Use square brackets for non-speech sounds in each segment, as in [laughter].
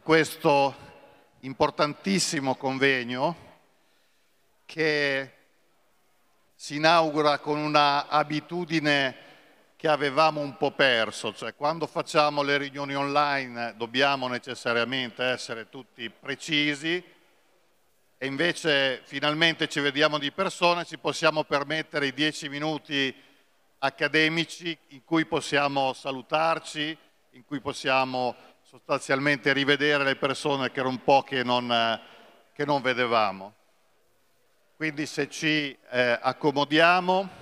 questo importantissimo convegno che si inaugura con una abitudine che avevamo un po' perso, cioè quando facciamo le riunioni online dobbiamo necessariamente essere tutti precisi e invece finalmente ci vediamo di persona, ci possiamo permettere i dieci minuti accademici in cui possiamo salutarci, in cui possiamo sostanzialmente rivedere le persone che era un po' che non, eh, che non vedevamo. Quindi se ci eh, accomodiamo...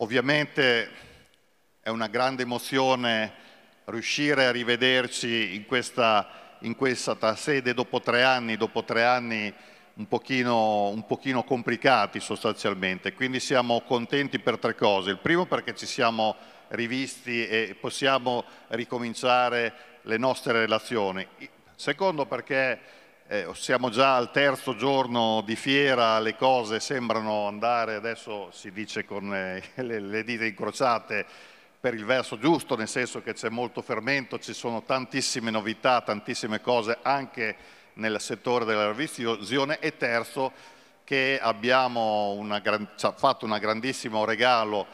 Ovviamente è una grande emozione riuscire a rivederci in questa, in questa sede dopo tre anni, dopo tre anni un pochino, un pochino, complicati sostanzialmente, quindi siamo contenti per tre cose. Il primo perché ci siamo rivisti e possiamo ricominciare le nostre relazioni. Secondo perché eh, oh, siamo già al terzo giorno di fiera, le cose sembrano andare, adesso si dice con eh, [laughs] le, le dita incrociate, per il verso giusto, nel senso che c'è molto fermento, ci sono tantissime novità, tantissime cose anche nel settore della revisione e terzo che abbiamo una, ci ha fatto un grandissimo regalo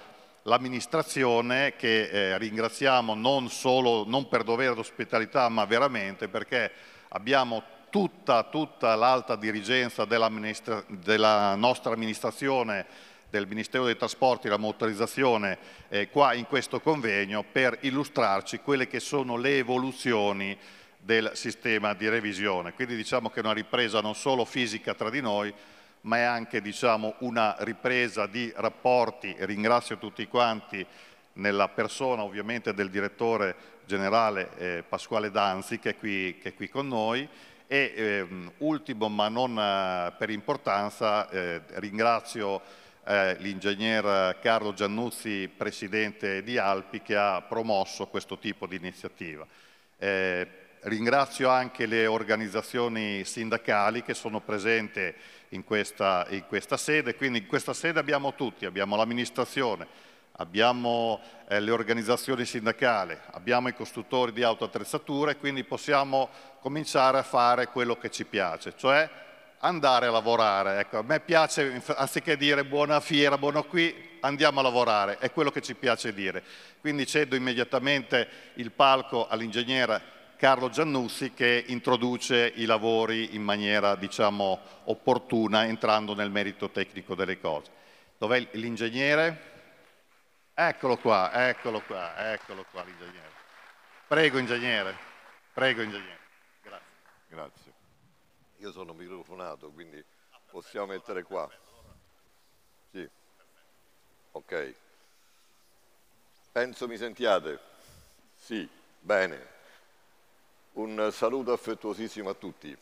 l'amministrazione che eh, ringraziamo non solo non per dovere d'ospitalità ma veramente perché abbiamo tutta, tutta l'alta dirigenza della nostra amministrazione, del Ministero dei Trasporti, e la motorizzazione, eh, qua in questo convegno per illustrarci quelle che sono le evoluzioni del sistema di revisione. Quindi diciamo che è una ripresa non solo fisica tra di noi, ma è anche diciamo, una ripresa di rapporti, ringrazio tutti quanti nella persona ovviamente del direttore generale eh, Pasquale Danzi che è qui, che è qui con noi, e ehm, ultimo, ma non eh, per importanza, eh, ringrazio eh, l'ingegner Carlo Giannuzzi, presidente di Alpi, che ha promosso questo tipo di iniziativa. Eh, ringrazio anche le organizzazioni sindacali che sono presenti in questa, in questa sede, quindi in questa sede abbiamo tutti, abbiamo l'amministrazione, abbiamo eh, le organizzazioni sindacali, abbiamo i costruttori di autoattrezzature, quindi possiamo cominciare a fare quello che ci piace, cioè andare a lavorare. Ecco, a me piace, anziché dire buona fiera, buono qui, andiamo a lavorare, è quello che ci piace dire. Quindi cedo immediatamente il palco all'ingegnere Carlo Giannussi che introduce i lavori in maniera, diciamo, opportuna, entrando nel merito tecnico delle cose. Dov'è l'ingegnere? Eccolo qua, eccolo qua, eccolo qua l'ingegnere. Prego ingegnere, prego ingegnere. Grazie. Grazie. Io sono microfonato, quindi ah, possiamo perfetto, mettere qua. Perfetto, allora. Sì. Ok. Penso mi sentiate? Sì, bene. Un saluto affettuosissimo a tutti.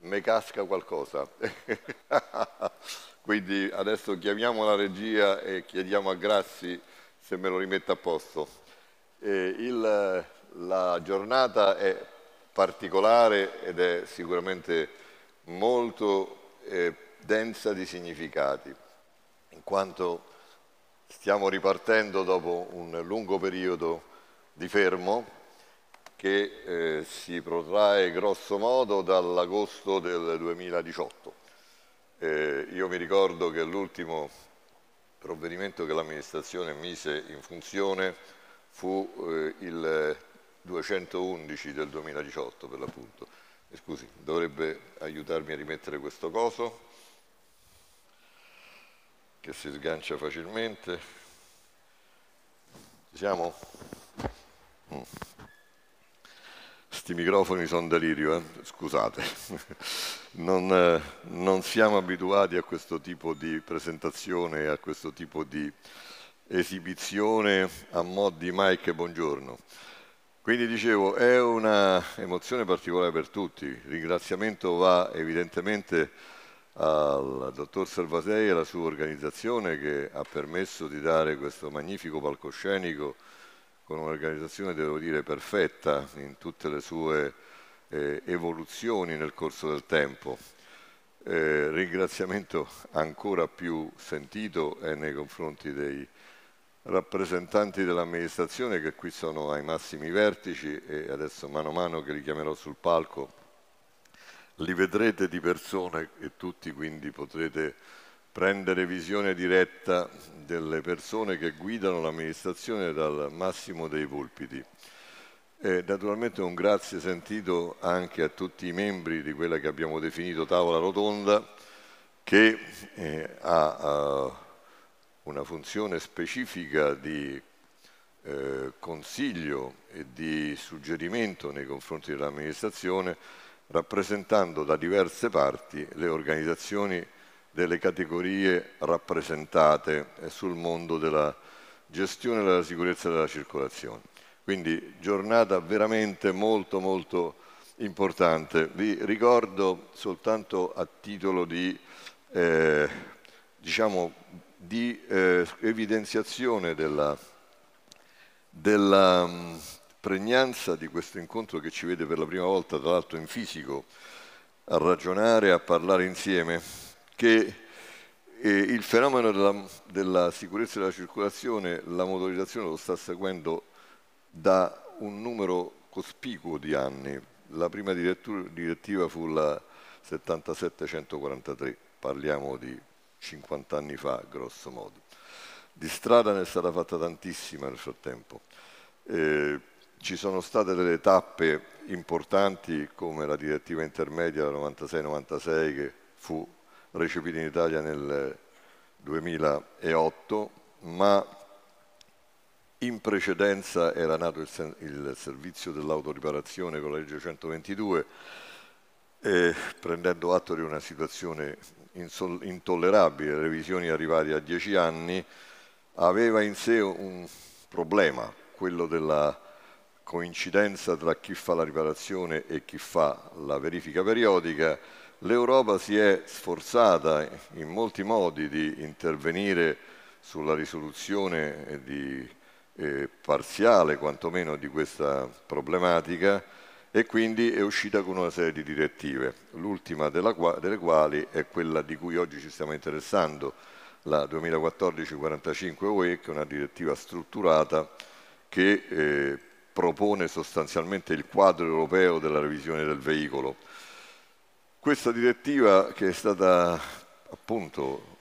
Me casca qualcosa. [laughs] quindi adesso chiamiamo la regia e chiediamo a Grassi se me lo rimette a posto. Eh, il, la giornata è particolare ed è sicuramente molto eh, densa di significati, in quanto stiamo ripartendo dopo un lungo periodo di fermo che eh, si protrae grosso modo dall'agosto del 2018. Eh, io mi ricordo che l'ultimo provvedimento che l'amministrazione mise in funzione fu eh, il 211 del 2018 per l'appunto. Scusi, dovrebbe aiutarmi a rimettere questo coso che si sgancia facilmente. Ci siamo? Mm. Questi microfoni sono delirio, eh? scusate. [laughs] Non, eh, non, siamo abituati a questo tipo di presentazione, a questo tipo di esibizione a mod di Mike Buongiorno. Quindi dicevo, è un'emozione particolare per tutti. ringraziamento va evidentemente al dottor Salvasei e alla sua organizzazione che ha permesso di dare questo magnifico palcoscenico con un'organizzazione, devo dire, perfetta in tutte le sue eh, evoluzioni nel corso del tempo. Eh, ringraziamento ancora più sentito è eh, nei confronti dei rappresentanti dell'amministrazione che qui sono ai massimi vertici e adesso mano a mano che li chiamerò sul palco li vedrete di persona e tutti quindi potrete prendere visione diretta delle persone che guidano l'amministrazione dal massimo dei pulpiti. E naturalmente un grazie sentito anche a tutti i membri di quella che abbiamo definito tavola rotonda che eh, ha, ha una funzione specifica di eh, consiglio e di suggerimento nei confronti dell'amministrazione rappresentando da diverse parti le organizzazioni delle categorie rappresentate eh, sul mondo della gestione della sicurezza della circolazione. Quindi giornata veramente molto molto importante. Vi ricordo soltanto a titolo di, eh, diciamo, di eh, evidenziazione della, della mm, pregnanza di questo incontro che ci vede per la prima volta, tra l'altro in fisico, a ragionare, a parlare insieme che eh, il fenomeno della, della sicurezza della circolazione, la motorizzazione lo sta seguendo da un numero cospicuo di anni. La prima direttiva fu la 77-143, parliamo di 50 anni fa, grosso modo. Di strada ne è stata fatta tantissima nel frattempo. Eh, ci sono state delle tappe importanti come la direttiva intermedia la 96-96 che fu recepita in Italia nel 2008, ma in precedenza era nato il, il servizio dell'autoriparazione con la legge 122, eh, prendendo atto di una situazione intollerabile, revisioni arrivate a 10 anni, aveva in sé un problema, quello della coincidenza tra chi fa la riparazione e chi fa la verifica periodica L'Europa si è sforzata in molti modi di intervenire sulla risoluzione di, eh, parziale quantomeno di questa problematica e quindi è uscita con una serie di direttive, l'ultima qua, delle quali è quella di cui oggi ci stiamo interessando, la 2014-45 UE, che è una direttiva strutturata che eh, propone sostanzialmente il quadro europeo della revisione del veicolo questa direttiva che è stata appunto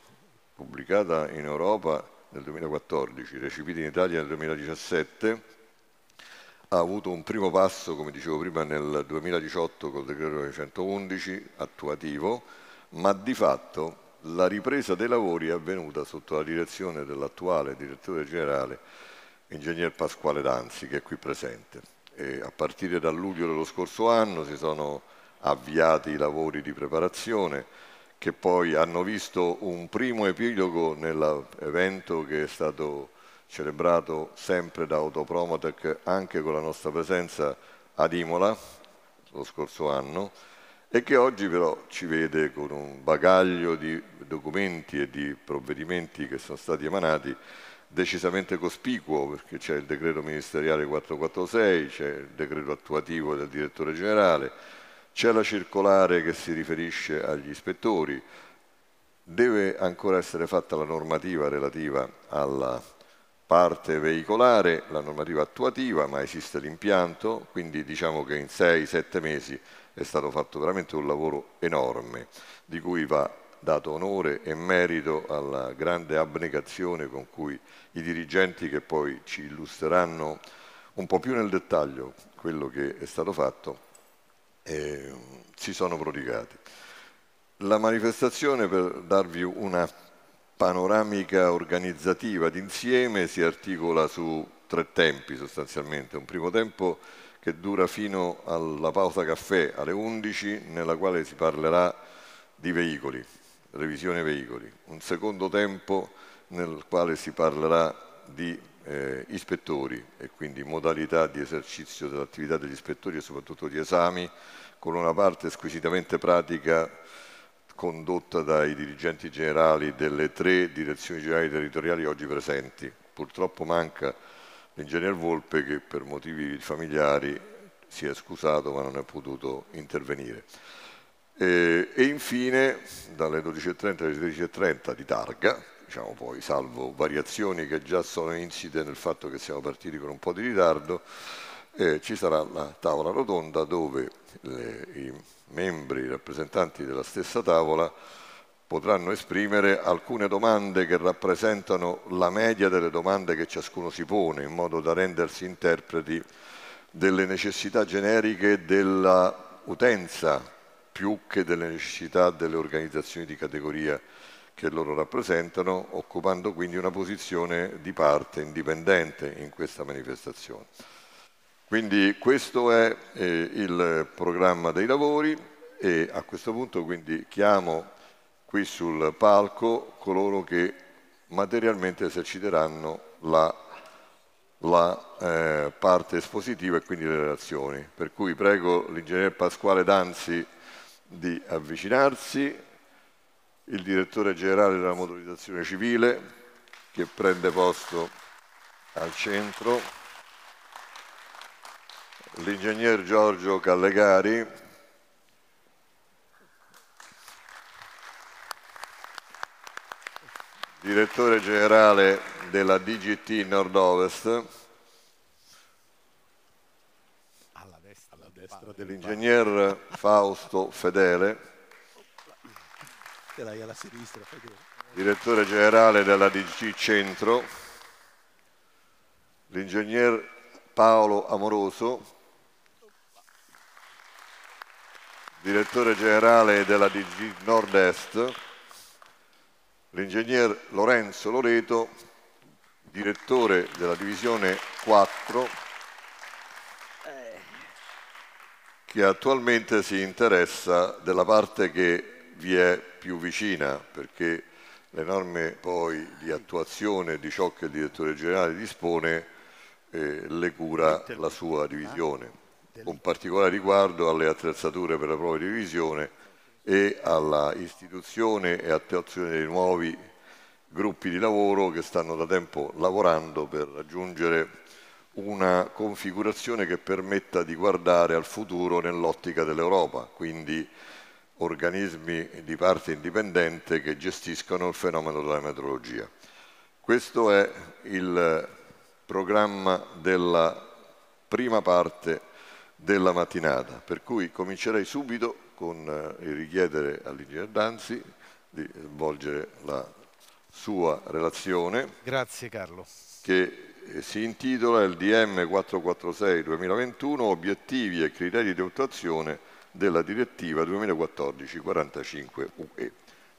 pubblicata in Europa nel 2014, recepita in Italia nel 2017, ha avuto un primo passo, come dicevo prima, nel 2018 col decreto 911 attuativo, ma di fatto la ripresa dei lavori è avvenuta sotto la direzione dell'attuale direttore generale, ingegner Pasquale Danzi, che è qui presente. E a partire dal luglio dello scorso anno si sono avviati i lavori di preparazione che poi hanno visto un primo epilogo nell'evento che è stato celebrato sempre da Autopromotec anche con la nostra presenza ad Imola lo scorso anno e che oggi però ci vede con un bagaglio di documenti e di provvedimenti che sono stati emanati decisamente cospicuo perché c'è il decreto ministeriale 446, c'è il decreto attuativo del direttore generale, c'è la circolare che si riferisce agli ispettori, deve ancora essere fatta la normativa relativa alla parte veicolare, la normativa attuativa, ma esiste l'impianto, quindi diciamo che in 6-7 mesi è stato fatto veramente un lavoro enorme, di cui va dato onore e merito alla grande abnegazione con cui i dirigenti che poi ci illustreranno un po' più nel dettaglio quello che è stato fatto, eh, si sono prodigati. La manifestazione, per darvi una panoramica organizzativa d'insieme, si articola su tre tempi sostanzialmente. Un primo tempo che dura fino alla pausa caffè alle 11, nella quale si parlerà di veicoli, revisione veicoli. Un secondo tempo nel quale si parlerà di eh, ispettori e quindi modalità di esercizio dell'attività degli ispettori e soprattutto di esami con una parte squisitamente pratica condotta dai dirigenti generali delle tre direzioni generali territoriali oggi presenti. Purtroppo manca l'ingegner Volpe che per motivi familiari si è scusato ma non è potuto intervenire. E, e infine dalle 12.30 alle 16.30 di targa, diciamo poi salvo variazioni che già sono insite nel fatto che siamo partiti con un po' di ritardo, eh, ci sarà la tavola rotonda dove le, i membri, i rappresentanti della stessa tavola potranno esprimere alcune domande che rappresentano la media delle domande che ciascuno si pone, in modo da rendersi interpreti delle necessità generiche dell'utenza più che delle necessità delle organizzazioni di categoria che loro rappresentano, occupando quindi una posizione di parte indipendente in questa manifestazione. Quindi questo è eh, il programma dei lavori e a questo punto quindi chiamo qui sul palco coloro che materialmente eserciteranno la, la eh, parte espositiva e quindi le relazioni. Per cui prego l'ingegnere Pasquale Danzi di avvicinarsi, il direttore generale della motorizzazione civile che prende posto al centro l'ingegner Giorgio Callegari, direttore generale della DGT Nord-Ovest, l'ingegner Fausto Fedele, direttore generale della DGT Centro, l'ingegner Paolo Amoroso, direttore generale della DG Nord-Est, l'ingegner Lorenzo Loreto, direttore della divisione 4, che attualmente si interessa della parte che vi è più vicina, perché le norme poi di attuazione di ciò che il direttore generale dispone eh, le cura la sua divisione con particolare riguardo alle attrezzature per la prova di revisione e alla istituzione e attuazione dei nuovi gruppi di lavoro che stanno da tempo lavorando per raggiungere una configurazione che permetta di guardare al futuro nell'ottica dell'Europa, quindi organismi di parte indipendente che gestiscono il fenomeno della meteorologia. Questo è il programma della prima parte della mattinata, per cui comincerei subito con eh, il richiedere all'ingegner Danzi di eh, svolgere la sua relazione. Grazie Carlo. Che eh, si intitola il DM 446 2021 obiettivi e criteri di attuazione della direttiva 2014-45 UE.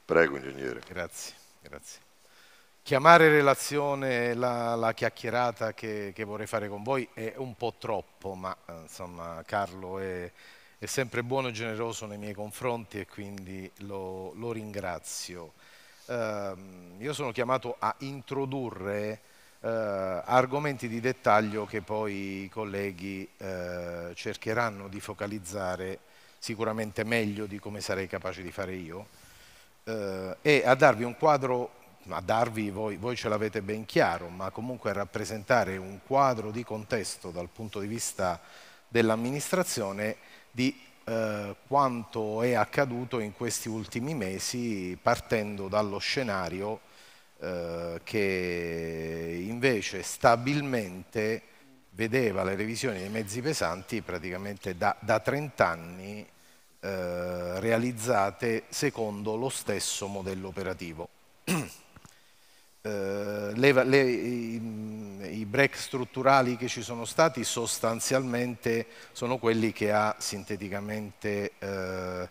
Prego ingegnere. Grazie, grazie chiamare relazione la, la chiacchierata che, che, vorrei fare con voi è un po' troppo, ma eh, insomma Carlo è, è sempre buono e generoso nei miei confronti e quindi lo, lo ringrazio. Eh, io sono chiamato a introdurre eh, argomenti di dettaglio che poi i colleghi eh, cercheranno di focalizzare sicuramente meglio di come sarei capace di fare io eh, e a darvi un quadro a darvi, voi, voi ce l'avete ben chiaro, ma comunque a rappresentare un quadro di contesto dal punto di vista dell'amministrazione di eh, quanto è accaduto in questi ultimi mesi partendo dallo scenario eh, che invece stabilmente vedeva le revisioni dei mezzi pesanti praticamente da, da 30 anni eh, realizzate secondo lo stesso modello operativo. [clears throat] Eh, le, le, i, i break strutturali che ci sono stati sostanzialmente sono quelli che ha sinteticamente eh,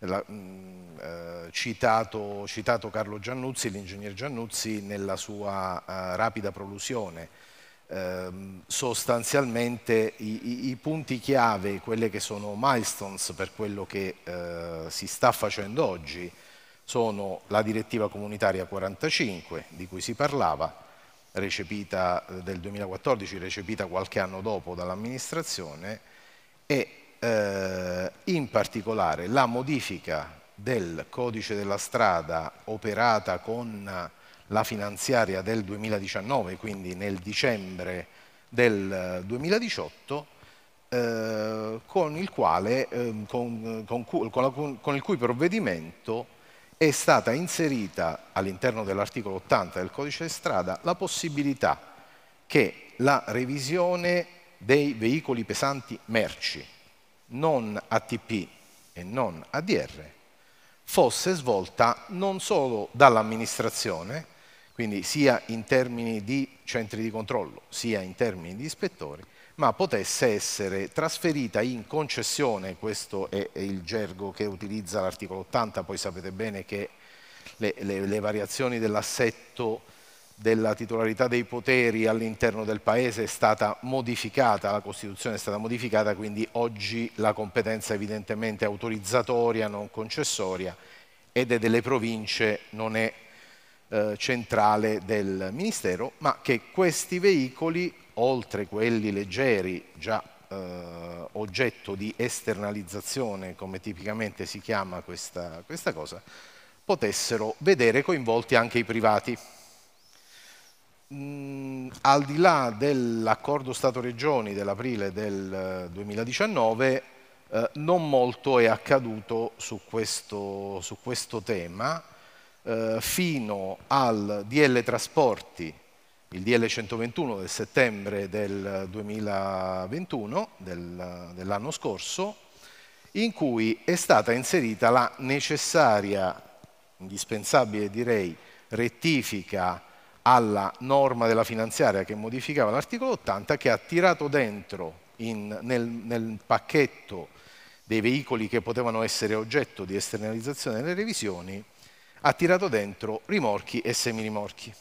la, mm, eh, citato, citato, Carlo Giannuzzi, l'ingegner Giannuzzi, nella sua eh, rapida prolusione. Ehm, sostanzialmente i, i, i, punti chiave, quelle che sono milestones per quello che eh, si sta facendo oggi, sono la direttiva comunitaria 45 di cui si parlava, recepita eh, del 2014, recepita qualche anno dopo dall'amministrazione e eh, in particolare la modifica del codice della strada operata con la finanziaria del 2019, quindi nel dicembre del 2018, eh, eh, con, il quale, eh, con, con, con, con il cui provvedimento è stata inserita all'interno dell'articolo 80 del codice di strada la possibilità che la revisione dei veicoli pesanti merci, non ATP e non ADR, fosse svolta non solo dall'amministrazione, quindi sia in termini di centri di controllo, sia in termini di ispettori, ma potesse essere trasferita in concessione, questo è, il gergo che utilizza l'articolo 80, poi sapete bene che le, le, le variazioni dell'assetto della titolarità dei poteri all'interno del Paese è stata modificata, la Costituzione è stata modificata, quindi oggi la competenza è evidentemente autorizzatoria, non concessoria, ed è delle province, non è eh, centrale del Ministero, ma che questi veicoli oltre quelli leggeri già eh, oggetto di esternalizzazione, come tipicamente si chiama questa, questa cosa, potessero vedere coinvolti anche i privati. Mm, al di là dell'accordo Stato-Regioni dell'aprile del 2019, eh, eh, non molto è accaduto su questo, su questo tema, eh, fino al DL Trasporti il DL 121 del settembre del 2021, del, dell'anno scorso, in cui è stata inserita la necessaria, indispensabile direi, rettifica alla norma della finanziaria che modificava l'articolo 80 che ha tirato dentro in, nel, nel, pacchetto dei veicoli che potevano essere oggetto di esternalizzazione delle revisioni, ha tirato dentro rimorchi e semirimorchi.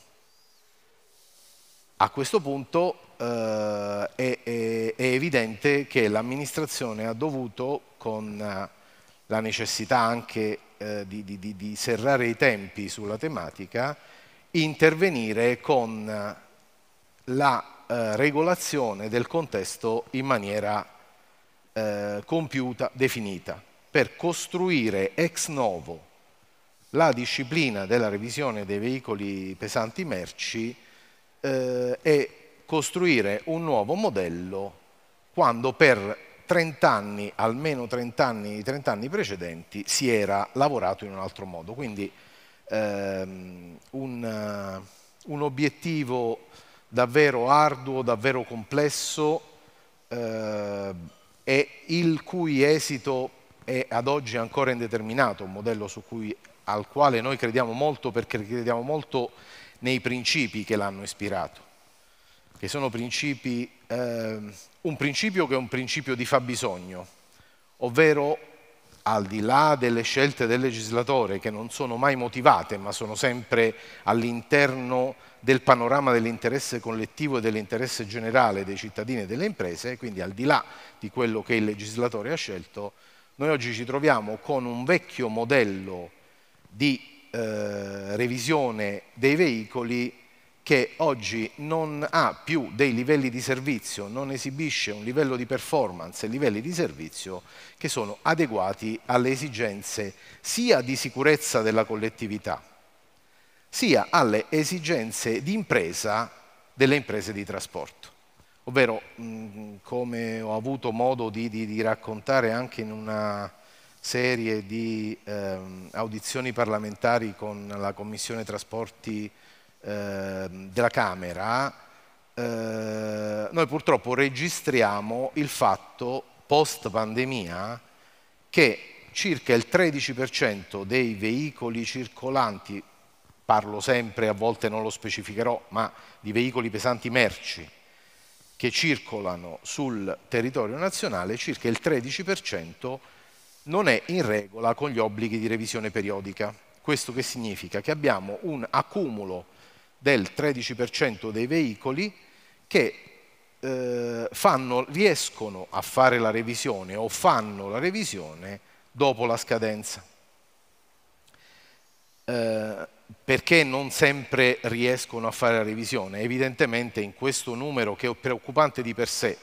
A questo punto eh, è, è, è, evidente che l'amministrazione ha dovuto, con eh, la necessità anche eh, di, di, di, serrare i tempi sulla tematica, intervenire con eh, la eh, regolazione del contesto in maniera eh, compiuta, definita, per costruire ex novo la disciplina della revisione dei veicoli pesanti merci eh, e costruire un nuovo modello quando per 30 anni, almeno 30 anni, 30 anni precedenti, si era lavorato in un altro modo. Quindi ehm, un, eh, un, obiettivo davvero arduo, davvero complesso eh, e il cui esito è ad oggi ancora indeterminato, un modello cui, al quale noi crediamo molto perché crediamo molto nei principi che l'hanno ispirato, che sono principi, eh, un principio che è un principio di fabbisogno, ovvero al di là delle scelte del legislatore che non sono mai motivate ma sono sempre all'interno del panorama dell'interesse collettivo e dell'interesse generale dei cittadini e delle imprese, quindi al di là di quello che il legislatore ha scelto, noi oggi ci troviamo con un vecchio modello di eh, revisione dei veicoli che oggi non ha più dei livelli di servizio, non esibisce un livello di performance e livelli di servizio che sono adeguati alle esigenze sia di sicurezza della collettività, sia alle esigenze di impresa delle imprese di trasporto. Ovvero, mh, come ho avuto modo di, di, di raccontare anche in una serie di ehm, audizioni parlamentari con la Commissione Trasporti eh, della Camera, eh, noi purtroppo registriamo il fatto post pandemia che circa il 13% dei veicoli circolanti, parlo sempre, a volte non lo specificherò, ma di veicoli pesanti merci, che circolano sul territorio nazionale, circa il 13% non è in regola con gli obblighi di revisione periodica. Questo che significa? Che abbiamo un accumulo del 13% dei veicoli che eh, fanno, riescono a fare la revisione o fanno la revisione dopo la scadenza. Eh, perché non sempre riescono a fare la revisione? Evidentemente in questo numero che è preoccupante di per sé,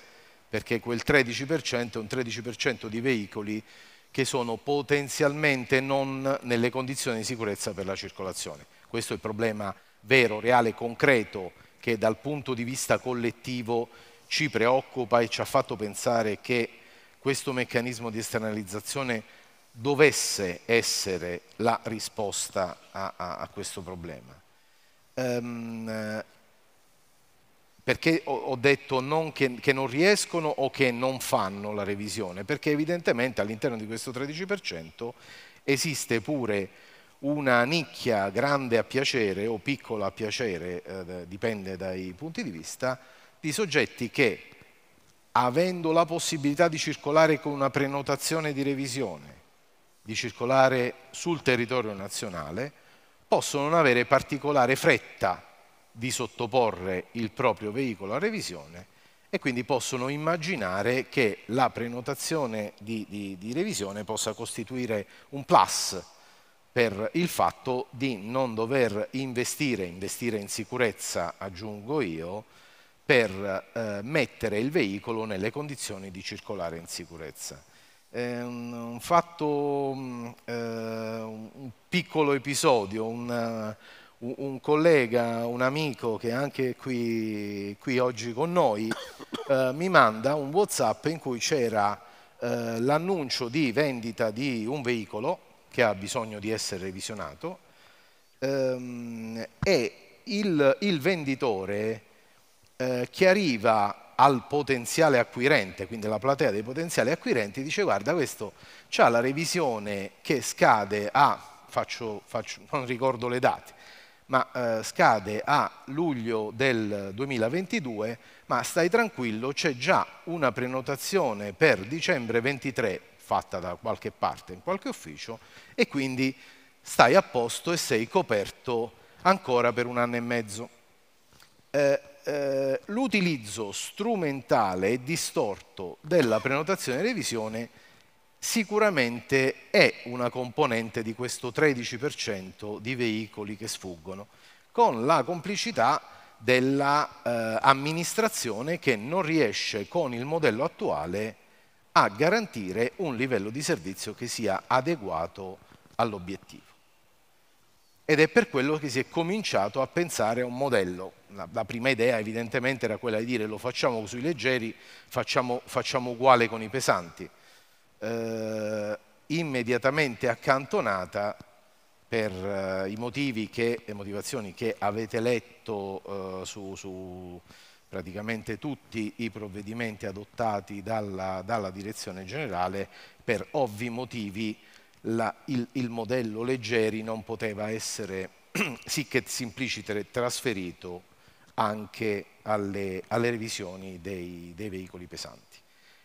perché quel 13% è un 13% di veicoli che sono potenzialmente non nelle condizioni di sicurezza per la circolazione. Questo è il problema vero, reale, concreto che dal punto di vista collettivo ci preoccupa e ci ha fatto pensare che questo meccanismo di esternalizzazione dovesse essere la risposta a, a, a questo problema. Um, perché ho detto non che, che, non riescono o che non fanno la revisione? Perché evidentemente all'interno di questo 13% esiste pure una nicchia grande a piacere o piccola a piacere, eh, dipende dai punti di vista, di soggetti che avendo la possibilità di circolare con una prenotazione di revisione, di circolare sul territorio nazionale, possono non avere particolare fretta di sottoporre il proprio veicolo a revisione e quindi possono immaginare che la prenotazione di, di, di, revisione possa costituire un plus per il fatto di non dover investire, investire in sicurezza, aggiungo io, per eh, mettere il veicolo nelle condizioni di circolare in sicurezza. È un, un fatto, mm, eh, un piccolo episodio, un, un, collega, un amico che è anche qui, qui oggi con noi, [coughs] eh, mi manda un Whatsapp in cui c'era eh, l'annuncio di vendita di un veicolo che ha bisogno di essere revisionato ehm, e il, il venditore eh, che al potenziale acquirente, quindi alla platea dei potenziali acquirenti, dice guarda questo ha la revisione che scade a, faccio, faccio, non ricordo le date, ma eh, scade a luglio del 2022, ma stai tranquillo, c'è già una prenotazione per dicembre 23 fatta da qualche parte, in qualche ufficio, e quindi stai a posto e sei coperto ancora per un anno e mezzo. Eh, eh l'utilizzo strumentale e distorto della prenotazione e revisione sicuramente è una componente di questo 13% di veicoli che sfuggono, con la complicità dell'amministrazione eh, che non riesce con il modello attuale a garantire un livello di servizio che sia adeguato all'obiettivo. Ed è per quello che si è cominciato a pensare a un modello. La, la, prima idea evidentemente era quella di dire lo facciamo sui leggeri, facciamo, facciamo uguale con i pesanti eh, immediatamente accantonata per eh, i motivi e le motivazioni che avete letto eh, su, su, praticamente tutti i provvedimenti adottati dalla, dalla direzione generale, per ovvi motivi la, il, il, modello Leggeri non poteva essere sic [clears throat] simpliciter trasferito anche alle, alle revisioni dei, dei veicoli pesanti.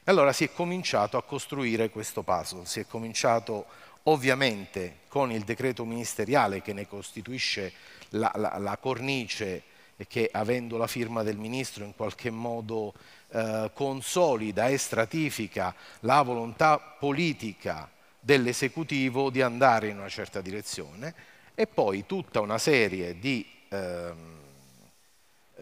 E allora si è cominciato a costruire questo puzzle, si è cominciato ovviamente con il decreto ministeriale che ne costituisce la, la, la cornice e che avendo la firma del ministro in qualche modo eh, consolida e stratifica la volontà politica dell'esecutivo di andare in una certa direzione e poi tutta una serie di... Ehm,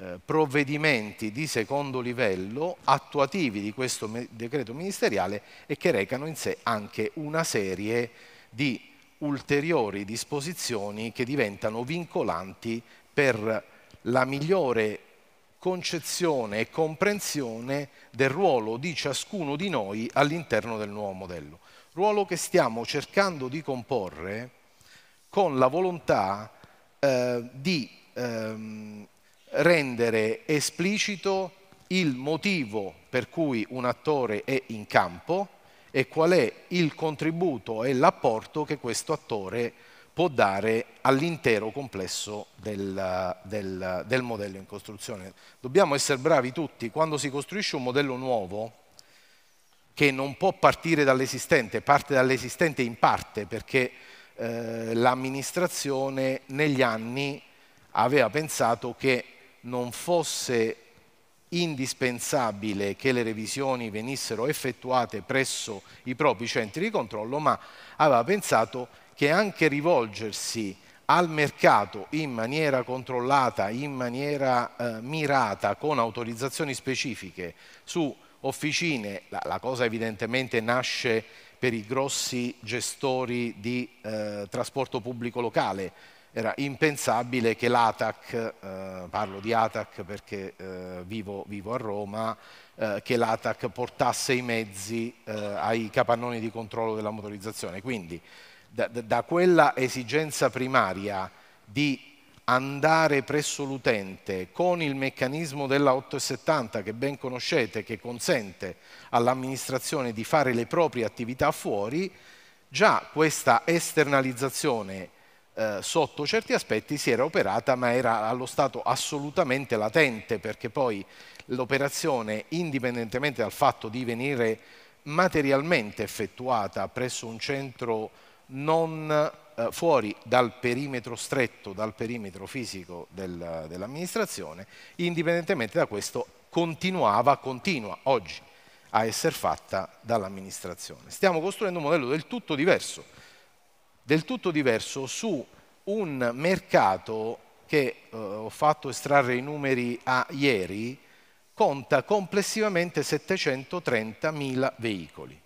eh, provvedimenti di secondo livello attuativi di questo decreto ministeriale e che recano in sé anche una serie di ulteriori disposizioni che diventano vincolanti per la migliore concezione e comprensione del ruolo di ciascuno di noi all'interno del nuovo modello. Ruolo che stiamo cercando di comporre con la volontà eh, di ehm, rendere esplicito il motivo per cui un attore è in campo e qual è il contributo e l'apporto che questo attore può dare all'intero complesso del, del, del, modello in costruzione. Dobbiamo essere bravi tutti, quando si costruisce un modello nuovo, che non può partire dall'esistente, parte dall'esistente in parte, perché eh, l'amministrazione negli anni aveva pensato che non fosse indispensabile che le revisioni venissero effettuate presso i propri centri di controllo, ma aveva pensato che anche rivolgersi al mercato in maniera controllata, in maniera eh, mirata, con autorizzazioni specifiche su officine, la, la, cosa evidentemente nasce per i grossi gestori di eh, trasporto pubblico locale, era impensabile che l'ATAC, eh, parlo di ATAC perché eh, vivo, vivo, a Roma, eh, che l'ATAC portasse i mezzi eh, ai capannoni di controllo della motorizzazione. Quindi da, da quella esigenza primaria di andare presso l'utente con il meccanismo della 870 che ben conoscete, che consente all'amministrazione di fare le proprie attività fuori, già questa esternalizzazione eh, sotto certi aspetti si era operata ma era allo stato assolutamente latente perché poi l'operazione indipendentemente dal fatto di venire materialmente effettuata presso un centro non eh, fuori dal perimetro stretto, dal perimetro fisico del, dell'amministrazione, indipendentemente da questo continuava, continua oggi a essere fatta dall'amministrazione. Stiamo costruendo un modello del tutto diverso del tutto diverso su un mercato che eh, ho fatto estrarre i numeri a ieri, conta complessivamente 730.000 veicoli.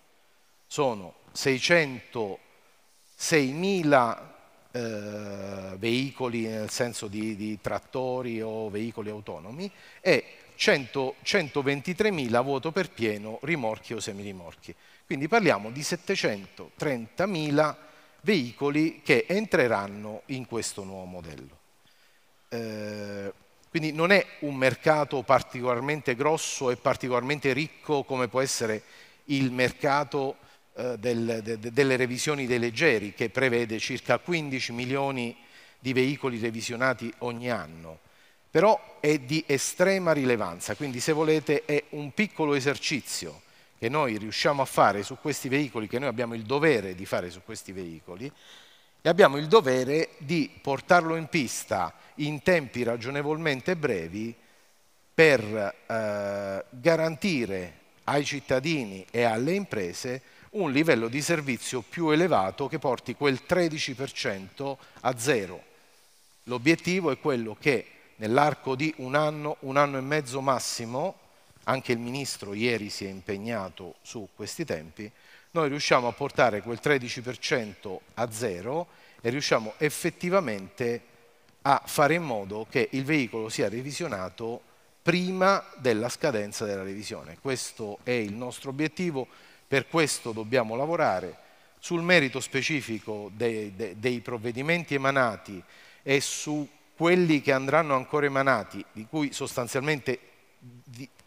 Sono 606.000 eh, veicoli nel senso di, di, trattori o veicoli autonomi e 123.000 vuoto per pieno, rimorchi o semirimorchi. Quindi parliamo di 730.000 veicoli veicoli che entreranno in questo nuovo modello. Eh, quindi non è un mercato particolarmente grosso e particolarmente ricco come può essere il mercato eh, del, de, delle revisioni dei leggeri che prevede circa 15 milioni di veicoli revisionati ogni anno, però è di estrema rilevanza, quindi se volete è un piccolo esercizio che noi riusciamo a fare su questi veicoli, che noi abbiamo il dovere di fare su questi veicoli, e abbiamo il dovere di portarlo in pista in tempi ragionevolmente brevi per eh, garantire ai cittadini e alle imprese un livello di servizio più elevato che porti quel 13% a zero. L'obiettivo è quello che nell'arco di un anno, un anno e mezzo massimo, anche il Ministro ieri si è impegnato su questi tempi, noi riusciamo a portare quel 13% a zero e riusciamo effettivamente a fare in modo che il veicolo sia revisionato prima della scadenza della revisione. Questo è il nostro obiettivo, per questo dobbiamo lavorare sul merito specifico dei, dei, dei provvedimenti emanati e su quelli che andranno ancora emanati, di cui sostanzialmente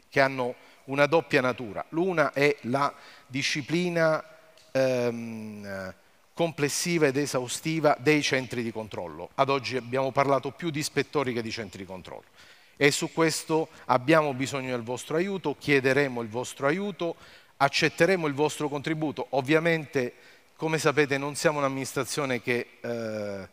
che hanno una doppia natura. L'una è la disciplina ehm, complessiva ed esaustiva dei centri di controllo. Ad oggi abbiamo parlato più di ispettori che di centri di controllo e su questo abbiamo bisogno del vostro aiuto, chiederemo il vostro aiuto, accetteremo il vostro contributo. Ovviamente, come sapete, non siamo un'amministrazione che eh,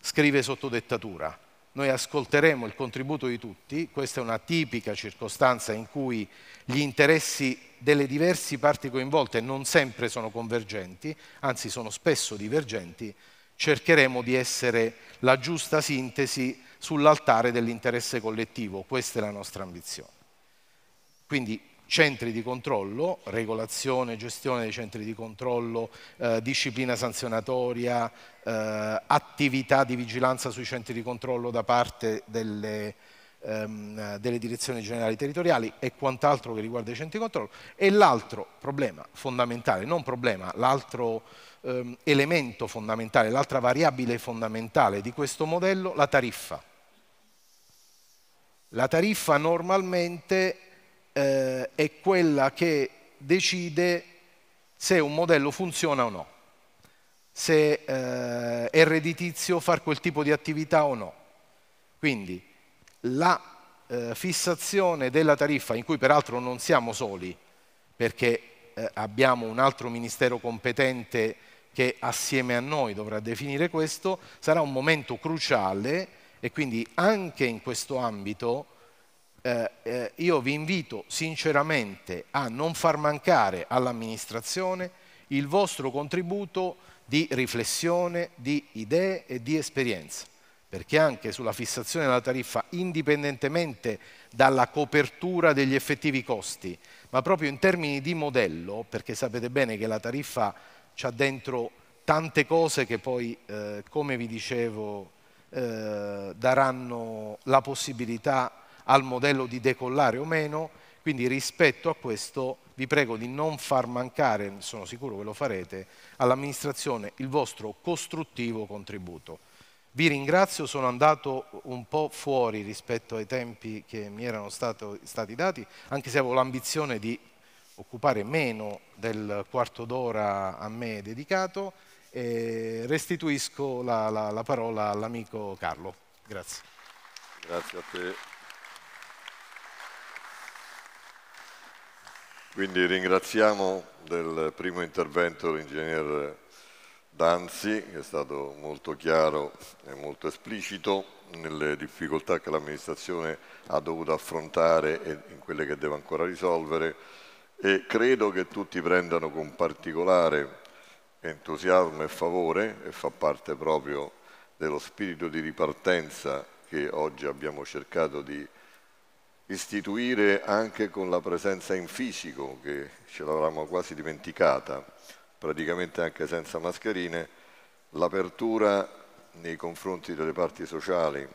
scrive sotto dettatura, noi ascolteremo il contributo di tutti, questa è una tipica circostanza in cui gli interessi delle diverse parti coinvolte non sempre sono convergenti, anzi sono spesso divergenti, cercheremo di essere la giusta sintesi sull'altare dell'interesse collettivo, questa è la nostra ambizione. Quindi centri di controllo, regolazione, gestione dei centri di controllo, eh, disciplina sanzionatoria, eh, attività di vigilanza sui centri di controllo da parte delle, ehm, delle direzioni generali territoriali e quant'altro che riguarda i centri di controllo. E l'altro problema fondamentale, non problema, l'altro ehm, elemento fondamentale, l'altra variabile fondamentale di questo modello, la tariffa. La tariffa normalmente eh, è quella che decide se un modello funziona o no, se eh, è redditizio fare quel tipo di attività o no. Quindi la eh, fissazione della tariffa, in cui peraltro non siamo soli, perché eh, abbiamo un altro ministero competente che assieme a noi dovrà definire questo, sarà un momento cruciale e quindi anche in questo ambito eh, eh, io vi invito sinceramente a non far mancare all'amministrazione il vostro contributo di riflessione, di idee e di esperienza, perché anche sulla fissazione della tariffa, indipendentemente dalla copertura degli effettivi costi, ma proprio in termini di modello, perché sapete bene che la tariffa ha dentro tante cose che poi, eh, come vi dicevo, eh, daranno la possibilità al modello di decollare o meno, quindi rispetto a questo vi prego di non far mancare, sono sicuro che lo farete, all'amministrazione il vostro costruttivo contributo. Vi ringrazio, sono andato un po' fuori rispetto ai tempi che mi erano stato, stati dati, anche se avevo l'ambizione di occupare meno del quarto d'ora a me dedicato e restituisco la, la, la parola all'amico Carlo. Grazie. Grazie a te. Quindi ringraziamo del primo intervento l'ingegner Danzi, che è stato molto chiaro e molto esplicito nelle difficoltà che l'amministrazione ha dovuto affrontare e in quelle che deve ancora risolvere e credo che tutti prendano con particolare entusiasmo e favore e fa parte proprio dello spirito di ripartenza che oggi abbiamo cercato di istituire anche con la presenza in fisico, che ce l'avevamo quasi dimenticata, praticamente anche senza mascherine, l'apertura nei confronti delle parti sociali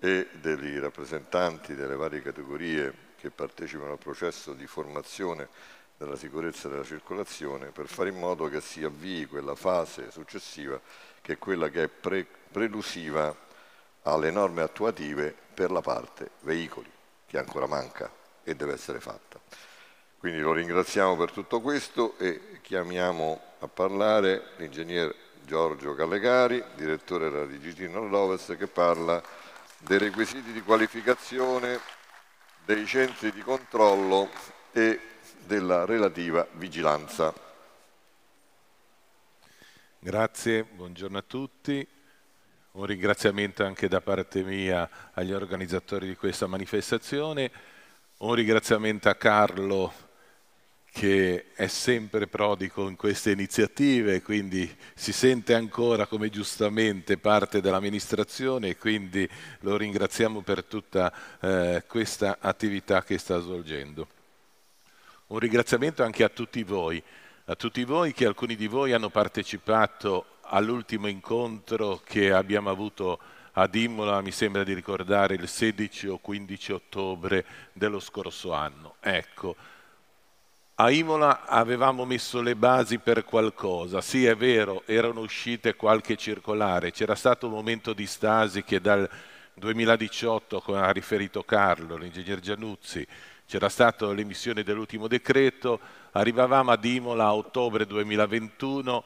e dei rappresentanti delle varie categorie che partecipano al processo di formazione della sicurezza della circolazione per fare in modo che si avvii quella fase successiva che è quella che è pre prelusiva alle norme attuative per la parte veicoli che ancora manca e deve essere fatta. Quindi lo ringraziamo per tutto questo e chiamiamo a parlare l'ingegner Giorgio Callegari, direttore della Nord-Ovest, che parla dei requisiti di qualificazione dei centri di controllo e della relativa vigilanza. Grazie, buongiorno a tutti un ringraziamento anche da parte mia agli organizzatori di questa manifestazione, un ringraziamento a Carlo che è sempre prodigo in queste iniziative, quindi si sente ancora come giustamente parte dell'amministrazione e quindi lo ringraziamo per tutta eh, questa attività che sta svolgendo. Un ringraziamento anche a tutti voi, a tutti voi che alcuni di voi hanno partecipato all'ultimo incontro che abbiamo avuto ad Imola, mi sembra di ricordare il 16 o 15 ottobre dello scorso anno. Ecco, a Imola avevamo messo le basi per qualcosa, sì è vero, erano uscite qualche circolare, c'era stato un momento di stasi che dal 2018, come ha riferito Carlo, l'ingegner Gianuzzi, c'era stata l'emissione dell'ultimo decreto, arrivavamo ad Imola a ottobre 2021,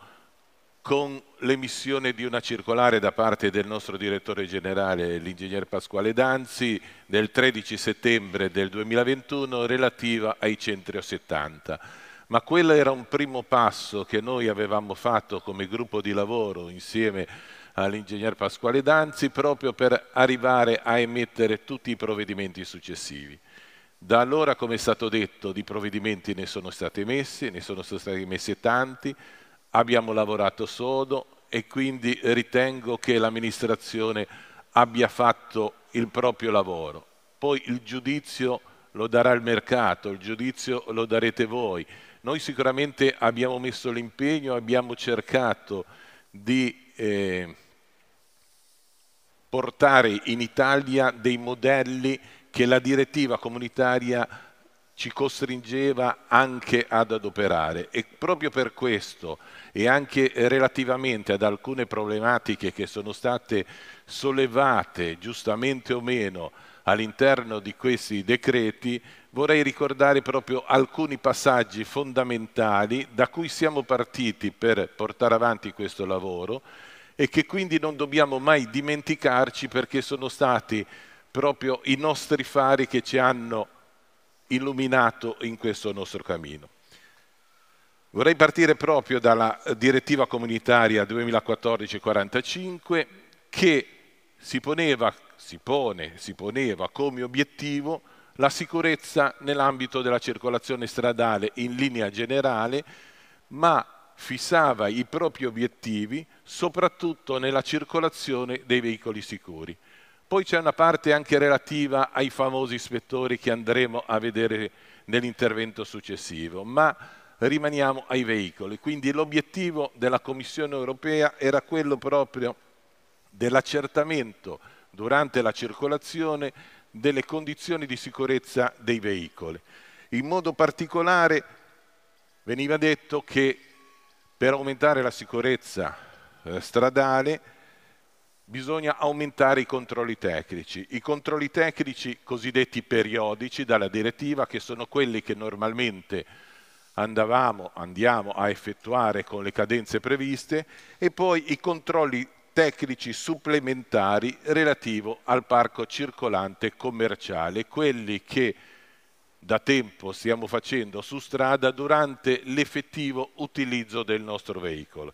con l'emissione di una circolare da parte del nostro direttore generale, l'ingegner Pasquale Danzi, del 13 settembre del 2021 relativa ai centri 70. Ma quello era un primo passo che noi avevamo fatto come gruppo di lavoro insieme all'ingegner Pasquale Danzi proprio per arrivare a emettere tutti i provvedimenti successivi. Da allora, come è stato detto, di provvedimenti ne sono stati emessi, ne sono stati emessi tanti, abbiamo lavorato sodo e quindi ritengo che l'amministrazione abbia fatto il proprio lavoro. Poi il giudizio lo darà il mercato, il giudizio lo darete voi. Noi sicuramente abbiamo messo l'impegno, abbiamo cercato di eh, portare in Italia dei modelli che la direttiva comunitaria ha ci costringeva anche ad adoperare e proprio per questo e anche relativamente ad alcune problematiche che sono state sollevate giustamente o meno all'interno di questi decreti vorrei ricordare proprio alcuni passaggi fondamentali da cui siamo partiti per portare avanti questo lavoro e che quindi non dobbiamo mai dimenticarci perché sono stati proprio i nostri fari che ci hanno illuminato in questo nostro cammino. Vorrei partire proprio dalla direttiva comunitaria 2014-45 che si poneva, si pone, si poneva come obiettivo la sicurezza nell'ambito della circolazione stradale in linea generale, ma fissava i propri obiettivi soprattutto nella circolazione dei veicoli sicuri. Poi c'è una parte anche relativa ai famosi ispettori che andremo a vedere nell'intervento successivo, ma rimaniamo ai veicoli. Quindi l'obiettivo della Commissione europea era quello proprio dell'accertamento durante la circolazione delle condizioni di sicurezza dei veicoli. In modo particolare veniva detto che per aumentare la sicurezza eh, stradale bisogna aumentare i controlli tecnici. I controlli tecnici cosiddetti periodici dalla direttiva, che sono quelli che normalmente andavamo, andiamo a effettuare con le cadenze previste, e poi i controlli tecnici supplementari relativo al parco circolante commerciale, quelli che da tempo stiamo facendo su strada durante l'effettivo utilizzo del nostro veicolo,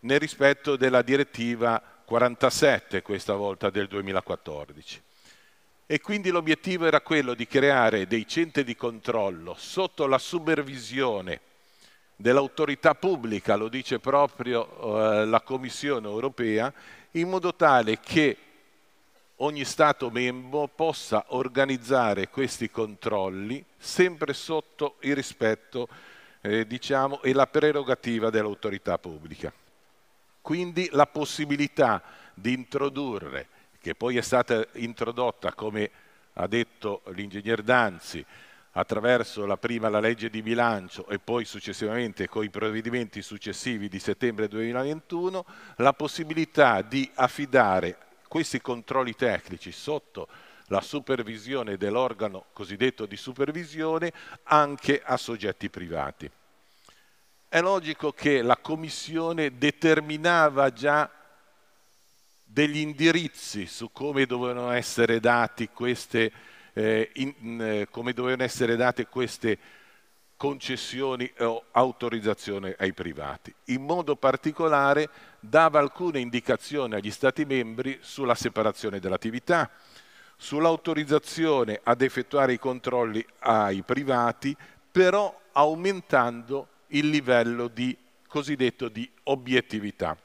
nel rispetto della direttiva 47 questa volta del 2014. E quindi l'obiettivo era quello di creare dei centri di controllo sotto la supervisione dell'autorità pubblica, lo dice proprio eh, la Commissione europea, in modo tale che ogni Stato membro possa organizzare questi controlli sempre sotto il rispetto eh, diciamo, e la prerogativa dell'autorità pubblica. Quindi la possibilità di introdurre, che poi è stata introdotta, come ha detto l'ingegner Danzi, attraverso la prima la legge di bilancio e poi successivamente con i provvedimenti successivi di settembre 2021, la possibilità di affidare questi controlli tecnici sotto la supervisione dell'organo cosiddetto di supervisione anche a soggetti privati. È logico che la Commissione determinava già degli indirizzi su come dovevano essere, queste, eh, in, eh, come dovevano essere date queste concessioni o autorizzazioni ai privati. In modo particolare dava alcune indicazioni agli Stati membri sulla separazione dell'attività, sull'autorizzazione ad effettuare i controlli ai privati, però aumentando il livello di, cosiddetto di obiettività.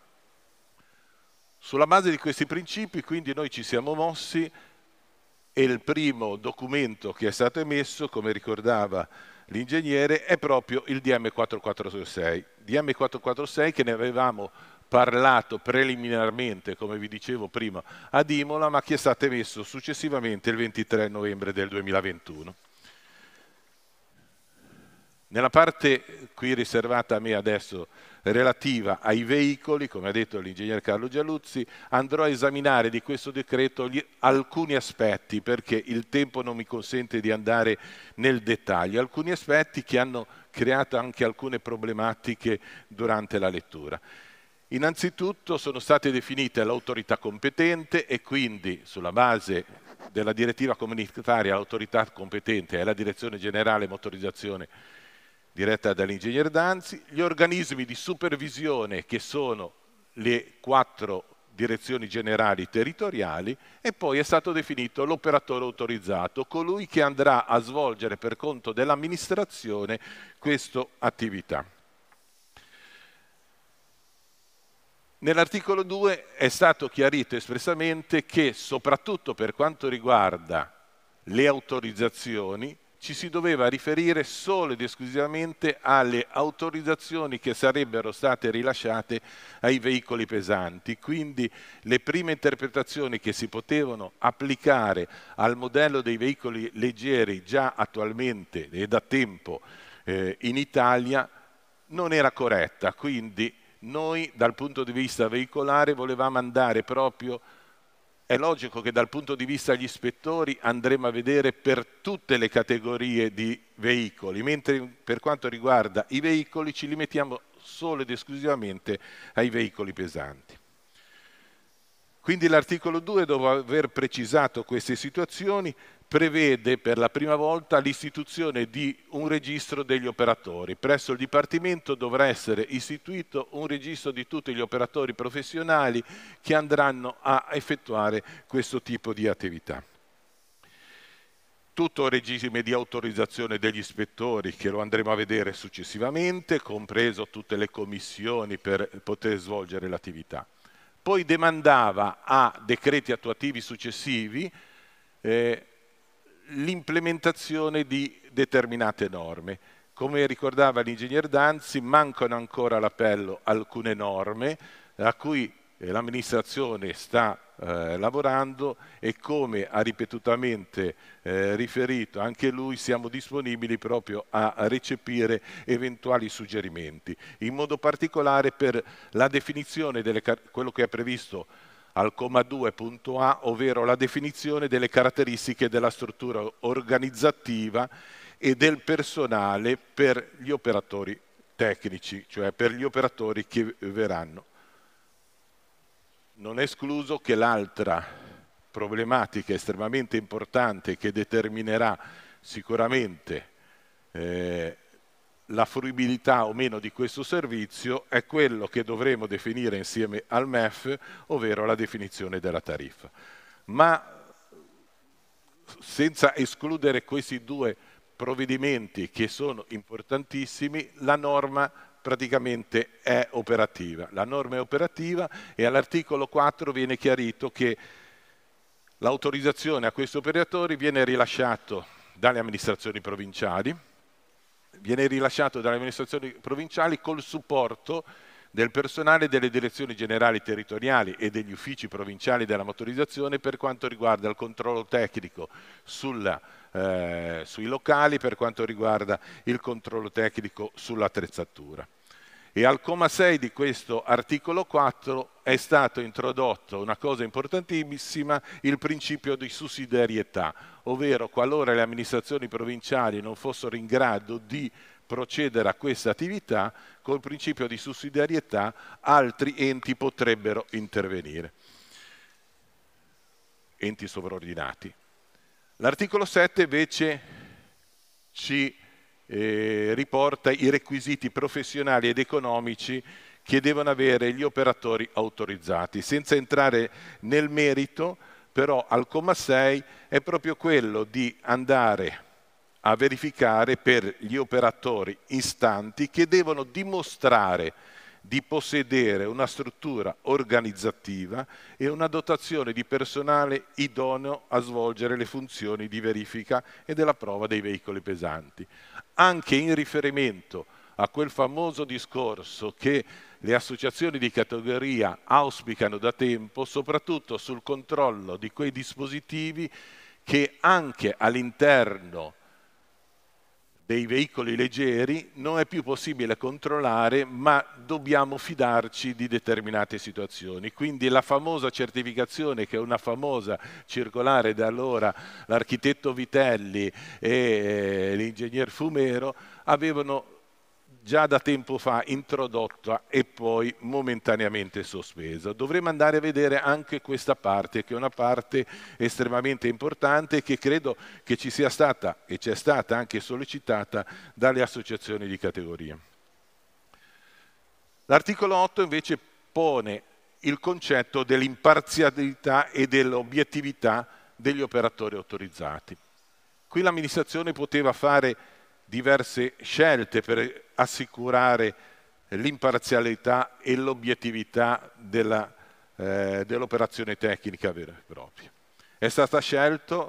Sulla base di questi principi quindi noi ci siamo mossi e il primo documento che è stato emesso, come ricordava l'ingegnere, è proprio il DM446. DM446 che ne avevamo parlato preliminarmente, come vi dicevo prima, ad Imola, ma che è stato emesso successivamente il 23 novembre del 2021. Nella parte qui riservata a me adesso relativa ai veicoli, come ha detto l'ingegner Carlo Gialuzzi, andrò a esaminare di questo decreto gli, alcuni aspetti, perché il tempo non mi consente di andare nel dettaglio, alcuni aspetti che hanno creato anche alcune problematiche durante la lettura. Innanzitutto sono state definite l'autorità competente e quindi sulla base della direttiva comunitaria l'autorità competente è la Direzione Generale Motorizzazione diretta dall'ingegner Danzi, gli organismi di supervisione che sono le quattro direzioni generali territoriali e poi è stato definito l'operatore autorizzato, colui che andrà a svolgere per conto dell'amministrazione questa attività. Nell'articolo 2 è stato chiarito espressamente che soprattutto per quanto riguarda le autorizzazioni ci si doveva riferire solo ed esclusivamente alle autorizzazioni che sarebbero state rilasciate ai veicoli pesanti. Quindi le prime interpretazioni che si potevano applicare al modello dei veicoli leggeri già attualmente e da tempo eh, in Italia non era corretta. Quindi noi dal punto di vista veicolare volevamo andare proprio è logico che dal punto di vista degli ispettori andremo a vedere per tutte le categorie di veicoli, mentre per quanto riguarda i veicoli ci limitiamo solo ed esclusivamente ai veicoli pesanti. Quindi l'articolo 2, dopo aver precisato queste situazioni, prevede per la prima volta l'istituzione di un registro degli operatori. Presso il Dipartimento dovrà essere istituito un registro di tutti gli operatori professionali che andranno a effettuare questo tipo di attività. Tutto regime di autorizzazione degli ispettori che lo andremo a vedere successivamente, compreso tutte le commissioni per poter svolgere l'attività poi demandava a decreti attuativi successivi eh, l'implementazione di determinate norme. Come ricordava l'ingegner Danzi, mancano ancora all'appello alcune norme a cui eh, l'amministrazione sta eh, lavorando e come ha ripetutamente eh, riferito anche lui siamo disponibili proprio a recepire eventuali suggerimenti, in modo particolare per la definizione di quello che è previsto al comma 2.a, ovvero la definizione delle caratteristiche della struttura organizzativa e del personale per gli operatori tecnici, cioè per gli operatori che verranno non è escluso che l'altra problematica estremamente importante che determinerà sicuramente eh, la fruibilità o meno di questo servizio è quello che dovremo definire insieme al MEF, ovvero la definizione della tariffa. Ma senza escludere questi due provvedimenti che sono importantissimi, la norma praticamente è operativa. La norma è operativa e all'articolo 4 viene chiarito che l'autorizzazione a questi operatori viene rilasciata dalle amministrazioni provinciali, viene rilasciato dalle amministrazioni provinciali col supporto del personale delle direzioni generali territoriali e degli uffici provinciali della motorizzazione per quanto riguarda il controllo tecnico sulla, eh, sui locali, per quanto riguarda il controllo tecnico sull'attrezzatura. E al comma 6 di questo articolo 4 è stato introdotto una cosa importantissima, il principio di sussidiarietà, ovvero qualora le amministrazioni provinciali non fossero in grado di procedere a questa attività, col principio di sussidiarietà altri enti potrebbero intervenire, enti sovraordinati. L'articolo 7 invece ci eh, riporta i requisiti professionali ed economici che devono avere gli operatori autorizzati. Senza entrare nel merito, però al comma 6 è proprio quello di andare a verificare per gli operatori istanti che devono dimostrare di possedere una struttura organizzativa e una dotazione di personale idoneo a svolgere le funzioni di verifica e della prova dei veicoli pesanti. Anche in riferimento a quel famoso discorso che le associazioni di categoria auspicano da tempo, soprattutto sul controllo di quei dispositivi che anche all'interno dei veicoli leggeri non è più possibile controllare, ma dobbiamo fidarci di determinate situazioni. Quindi la famosa certificazione, che è una famosa circolare da allora l'architetto Vitelli e eh, l'ingegner Fumero, avevano già da tempo fa introdotta e poi momentaneamente sospesa. Dovremmo andare a vedere anche questa parte, che è una parte estremamente importante e che credo che ci sia stata e c'è stata anche sollecitata dalle associazioni di categoria. L'articolo 8 invece pone il concetto dell'imparzialità e dell'obiettività degli operatori autorizzati. Qui l'amministrazione poteva fare diverse scelte per assicurare l'imparzialità e l'obiettività eh, dell'operazione eh, dell tecnica vera e propria. È stata scelta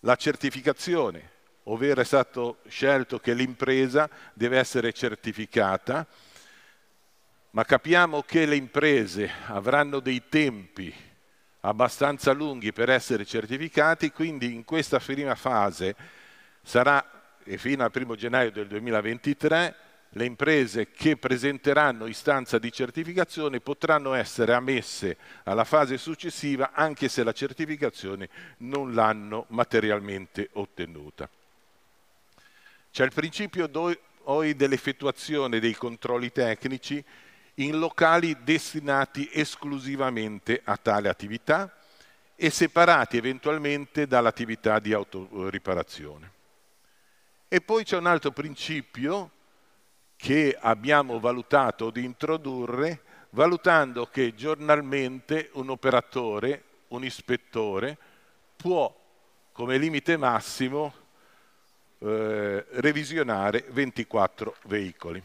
la certificazione, ovvero è stato scelto che l'impresa deve essere certificata, ma capiamo che le imprese avranno dei tempi abbastanza lunghi per essere certificati, quindi in questa prima fase Sarà e eh, fino al 1 gennaio del 2023 le imprese che presenteranno istanza di certificazione potranno essere ammesse alla fase successiva anche se la certificazione non l'hanno materialmente ottenuta. C'è il principio poi dell'effettuazione dei controlli tecnici in locali destinati esclusivamente a tale attività e separati eventualmente dall'attività di autoriparazione. E poi c'è un altro principio che abbiamo valutato di introdurre, valutando che giornalmente un operatore, un ispettore, può come limite massimo eh, revisionare 24 veicoli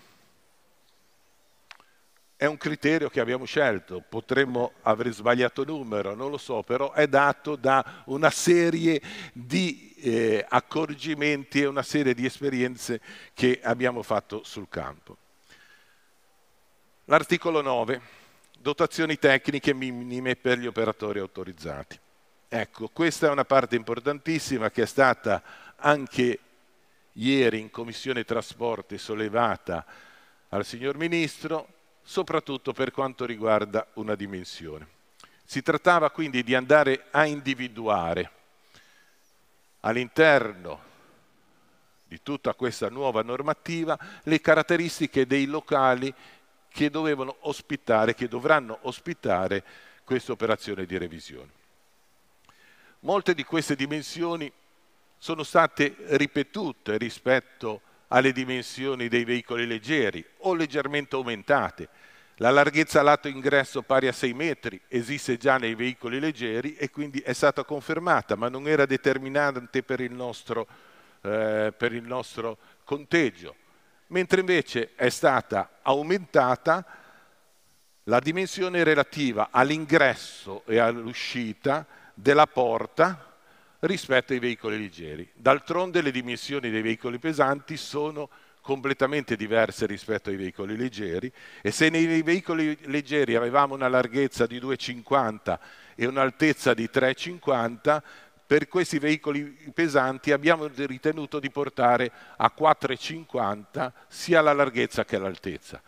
è un criterio che abbiamo scelto, potremmo aver sbagliato numero, non lo so, però è dato da una serie di eh, accorgimenti e una serie di esperienze che abbiamo fatto sul campo. L'articolo 9, dotazioni tecniche minime per gli operatori autorizzati. Ecco, questa è una parte importantissima che è stata anche ieri in Commissione Trasporti sollevata al signor Ministro, soprattutto per quanto riguarda una dimensione. Si trattava quindi di andare a individuare all'interno di tutta questa nuova normativa le caratteristiche dei locali che dovevano ospitare, che dovranno ospitare questa operazione di revisione. Molte di queste dimensioni sono state ripetute rispetto alle dimensioni dei veicoli leggeri o leggermente aumentate, la larghezza lato ingresso pari a 6 metri esiste già nei veicoli leggeri e quindi è stata confermata, ma non era determinante per il nostro, eh, per il nostro conteggio. Mentre invece è stata aumentata la dimensione relativa all'ingresso e all'uscita della porta rispetto ai veicoli leggeri. D'altronde le dimensioni dei veicoli pesanti sono completamente diverse rispetto ai veicoli leggeri e se nei veicoli leggeri avevamo una larghezza di 2,50 e un'altezza di 3,50, per questi veicoli pesanti abbiamo ritenuto di portare a 4,50 sia la larghezza che l'altezza.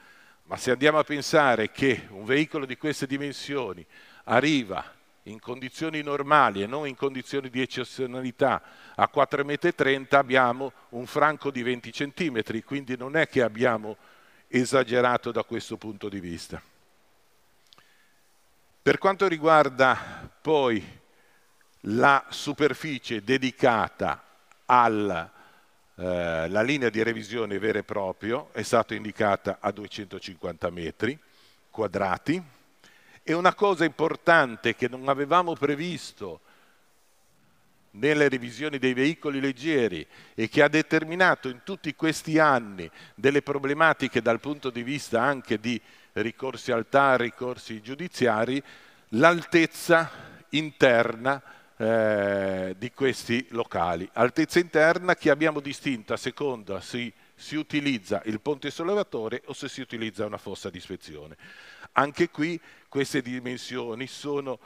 Ma se andiamo a pensare che un veicolo di queste dimensioni arriva in condizioni normali e non in condizioni di eccezionalità a 4,30 m abbiamo un franco di 20 cm, quindi non è che abbiamo esagerato da questo punto di vista. Per quanto riguarda poi la superficie dedicata alla eh, linea di revisione vera e propria, è stata indicata a 250 metri quadrati, e una cosa importante che non avevamo previsto nelle revisioni dei veicoli leggeri e che ha determinato in tutti questi anni delle problematiche dal punto di vista anche di ricorsi al TAR, ricorsi giudiziari, l'altezza interna eh, di questi locali. Altezza interna che abbiamo distinto a seconda se si utilizza il ponte sollevatore o se si utilizza una fossa di ispezione. Anche qui queste dimensioni sono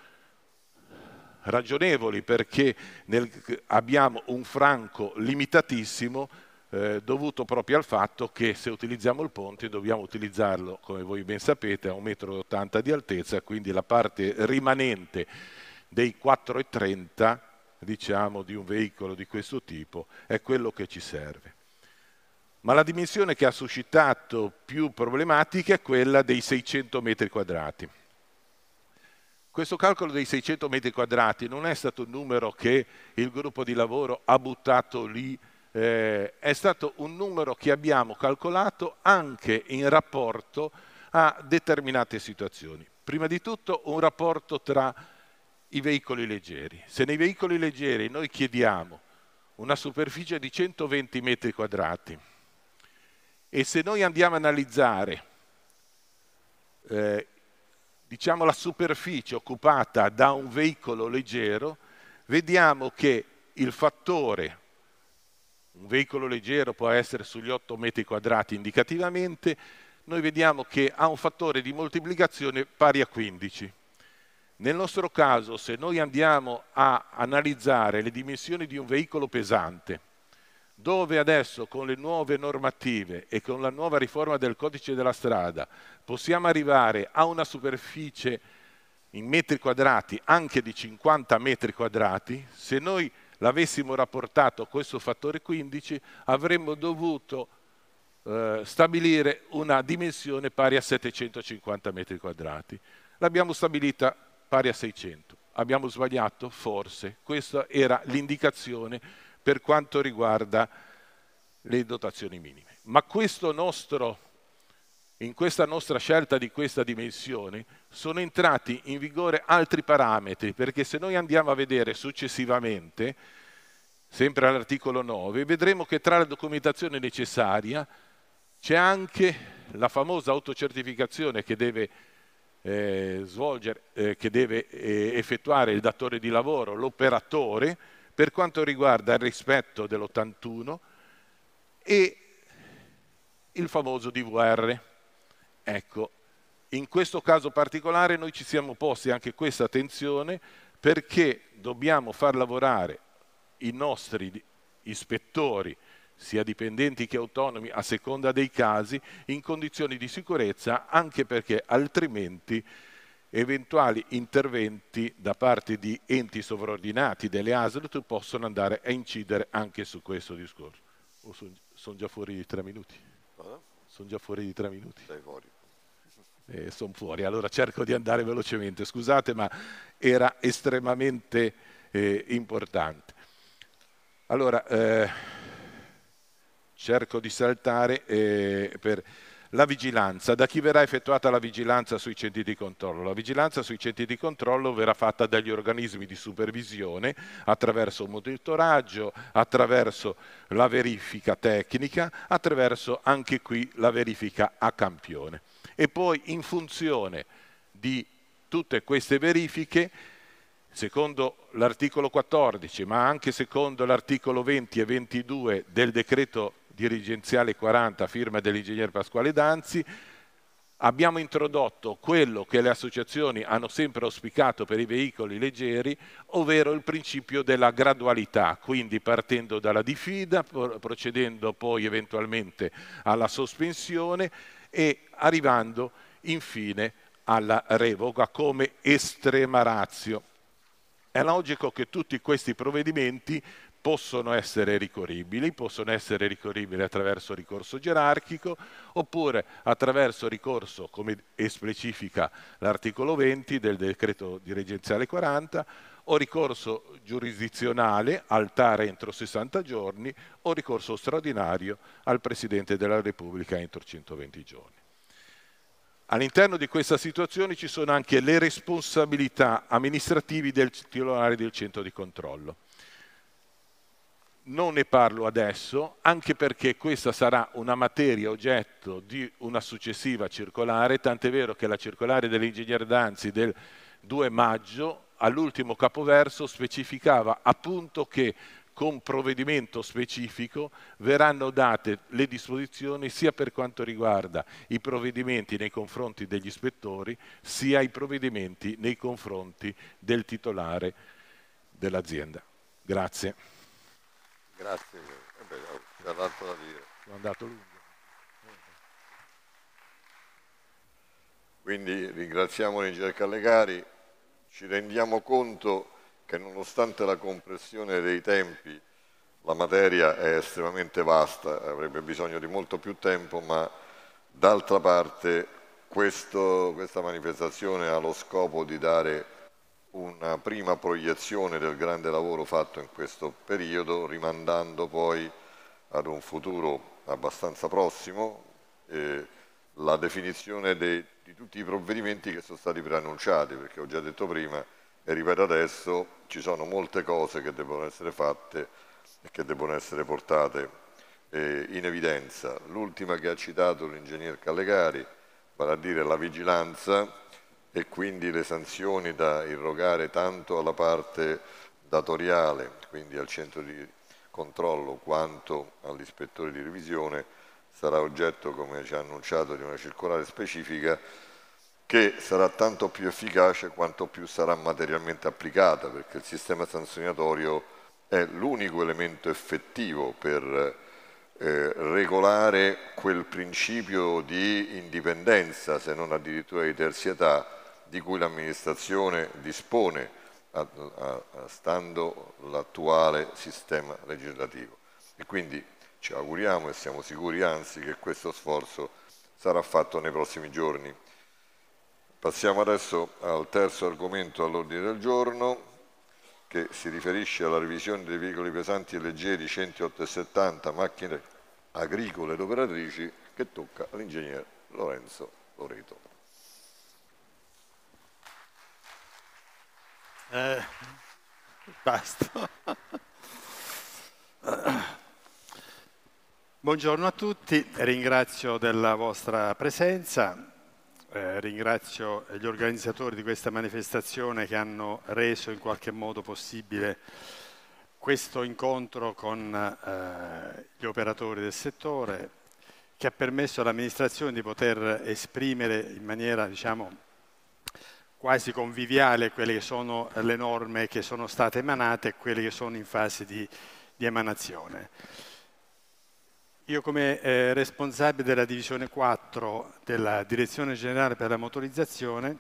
ragionevoli perché nel, abbiamo un franco limitatissimo eh, dovuto proprio al fatto che se utilizziamo il ponte dobbiamo utilizzarlo, come voi ben sapete, a 1,80 m di altezza, quindi la parte rimanente dei 4,30 diciamo, di un veicolo di questo tipo è quello che ci serve ma la dimensione che ha suscitato più problematiche è quella dei 600 metri quadrati. Questo calcolo dei 600 metri quadrati non è stato un numero che il gruppo di lavoro ha buttato lì, eh, è stato un numero che abbiamo calcolato anche in rapporto a determinate situazioni. Prima di tutto un rapporto tra i veicoli leggeri. Se nei veicoli leggeri noi chiediamo una superficie di 120 metri quadrati, e se noi andiamo a analizzare eh, diciamo la superficie occupata da un veicolo leggero, vediamo che il fattore, un veicolo leggero può essere sugli 8 metri quadrati indicativamente, noi vediamo che ha un fattore di moltiplicazione pari a 15. Nel nostro caso, se noi andiamo a analizzare le dimensioni di un veicolo pesante, dove adesso con le nuove normative e con la nuova riforma del codice della strada possiamo arrivare a una superficie in metri quadrati anche di 50 metri quadrati, se noi l'avessimo rapportato a questo fattore 15 avremmo dovuto eh, stabilire una dimensione pari a 750 metri quadrati. L'abbiamo stabilita pari a 600. Abbiamo sbagliato? Forse. Questa era l'indicazione per quanto riguarda le dotazioni minime. Ma nostro, in questa nostra scelta di questa dimensione sono entrati in vigore altri parametri, perché se noi andiamo a vedere successivamente, sempre all'articolo 9, vedremo che tra la documentazione necessaria c'è anche la famosa autocertificazione che deve eh, svolgere, eh, che deve eh, effettuare il datore di lavoro, l'operatore, per quanto riguarda il rispetto dell'81 e il famoso DVR. Ecco, in questo caso particolare noi ci siamo posti anche questa attenzione perché dobbiamo far lavorare i nostri ispettori, sia dipendenti che autonomi, a seconda dei casi, in condizioni di sicurezza, anche perché altrimenti eventuali interventi da parte di enti sovraordinati delle ASLT possono andare a incidere anche su questo discorso. Oh, sono son già fuori di tre minuti? Sono già fuori di tre minuti? Sei fuori. Eh, sono fuori, allora cerco di andare velocemente. Scusate, ma era estremamente eh, importante. Allora, eh, cerco di saltare eh, per la vigilanza, da chi verrà effettuata la vigilanza sui centri di controllo? La vigilanza sui centri di controllo verrà fatta dagli organismi di supervisione attraverso un monitoraggio, attraverso la verifica tecnica, attraverso anche qui la verifica a campione. E poi in funzione di tutte queste verifiche, secondo l'articolo 14, ma anche secondo l'articolo 20 e 22 del decreto dirigenziale 40, firma dell'ingegner Pasquale Danzi, abbiamo introdotto quello che le associazioni hanno sempre auspicato per i veicoli leggeri, ovvero il principio della gradualità, quindi partendo dalla diffida, procedendo poi eventualmente alla sospensione e arrivando infine alla revoca come estrema razio. È logico che tutti questi provvedimenti possono essere ricorribili, possono essere ricorribili attraverso ricorso gerarchico oppure attraverso ricorso, come specifica l'articolo 20 del decreto dirigenziale 40, o ricorso giurisdizionale al TAR entro 60 giorni o ricorso straordinario al Presidente della Repubblica entro 120 giorni. All'interno di questa situazione ci sono anche le responsabilità amministrativi del titolare del centro di controllo non ne parlo adesso, anche perché questa sarà una materia oggetto di una successiva circolare, tant'è vero che la circolare dell'ingegnere Danzi del 2 maggio all'ultimo capoverso specificava appunto che con provvedimento specifico verranno date le disposizioni sia per quanto riguarda i provvedimenti nei confronti degli ispettori, sia i provvedimenti nei confronti del titolare dell'azienda. Grazie. Grazie, eh oh, c'è l'altro da dire. Sono andato lungo. Quindi ringraziamo Ricerca Callegari ci rendiamo conto che nonostante la compressione dei tempi la materia è estremamente vasta, avrebbe bisogno di molto più tempo, ma d'altra parte questo, questa manifestazione ha lo scopo di dare una prima proiezione del grande lavoro fatto in questo periodo, rimandando poi ad un futuro abbastanza prossimo eh, la definizione dei, di tutti i provvedimenti che sono stati preannunciati, perché ho già detto prima e ripeto adesso, ci sono molte cose che devono essere fatte e che devono essere portate eh, in evidenza. L'ultima che ha citato l'ingegner Callegari, vale a dire la vigilanza, e quindi le sanzioni da irrogare tanto alla parte datoriale, quindi al centro di controllo, quanto all'ispettore di revisione, sarà oggetto, come ci ha annunciato, di una circolare specifica che sarà tanto più efficace quanto più sarà materialmente applicata, perché il sistema sanzionatorio è l'unico elemento effettivo per eh, regolare quel principio di indipendenza, se non addirittura di terzietà, di cui l'amministrazione dispone a, a, a stando l'attuale sistema legislativo. E quindi ci auguriamo e siamo sicuri anzi che questo sforzo sarà fatto nei prossimi giorni. Passiamo adesso al terzo argomento all'ordine del giorno che si riferisce alla revisione dei veicoli pesanti e leggeri 108 e 70, macchine agricole ed operatrici che tocca all'ingegnere Lorenzo Loreto. Eh, basta. [laughs] Buongiorno a tutti, ringrazio della vostra presenza, eh, ringrazio gli organizzatori di questa manifestazione che hanno reso in qualche modo possibile questo incontro con eh, gli operatori del settore, che ha permesso all'amministrazione di poter esprimere in maniera diciamo, quasi conviviale quelle che sono le norme che sono state emanate e quelle che sono in fase di, di emanazione. Io come eh, responsabile della divisione 4 della Direzione Generale per la Motorizzazione,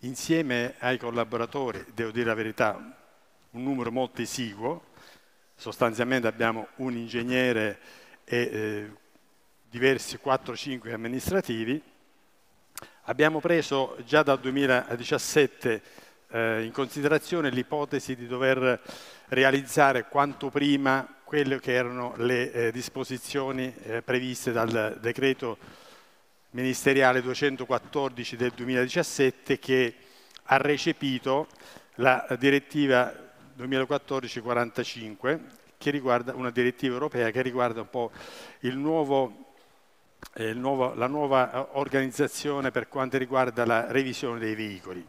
insieme ai collaboratori, devo dire la verità, un numero molto esiguo, sostanzialmente abbiamo un ingegnere e eh, diversi 4-5 amministrativi, Abbiamo preso già dal 2017 eh, in considerazione l'ipotesi di dover realizzare quanto prima quelle che erano le eh, disposizioni eh, previste dal decreto ministeriale 214 del 2017 che ha recepito la direttiva 2014-45 che riguarda una direttiva europea che riguarda un po' il nuovo nuovo, la nuova eh, organizzazione per quanto riguarda la revisione dei veicoli.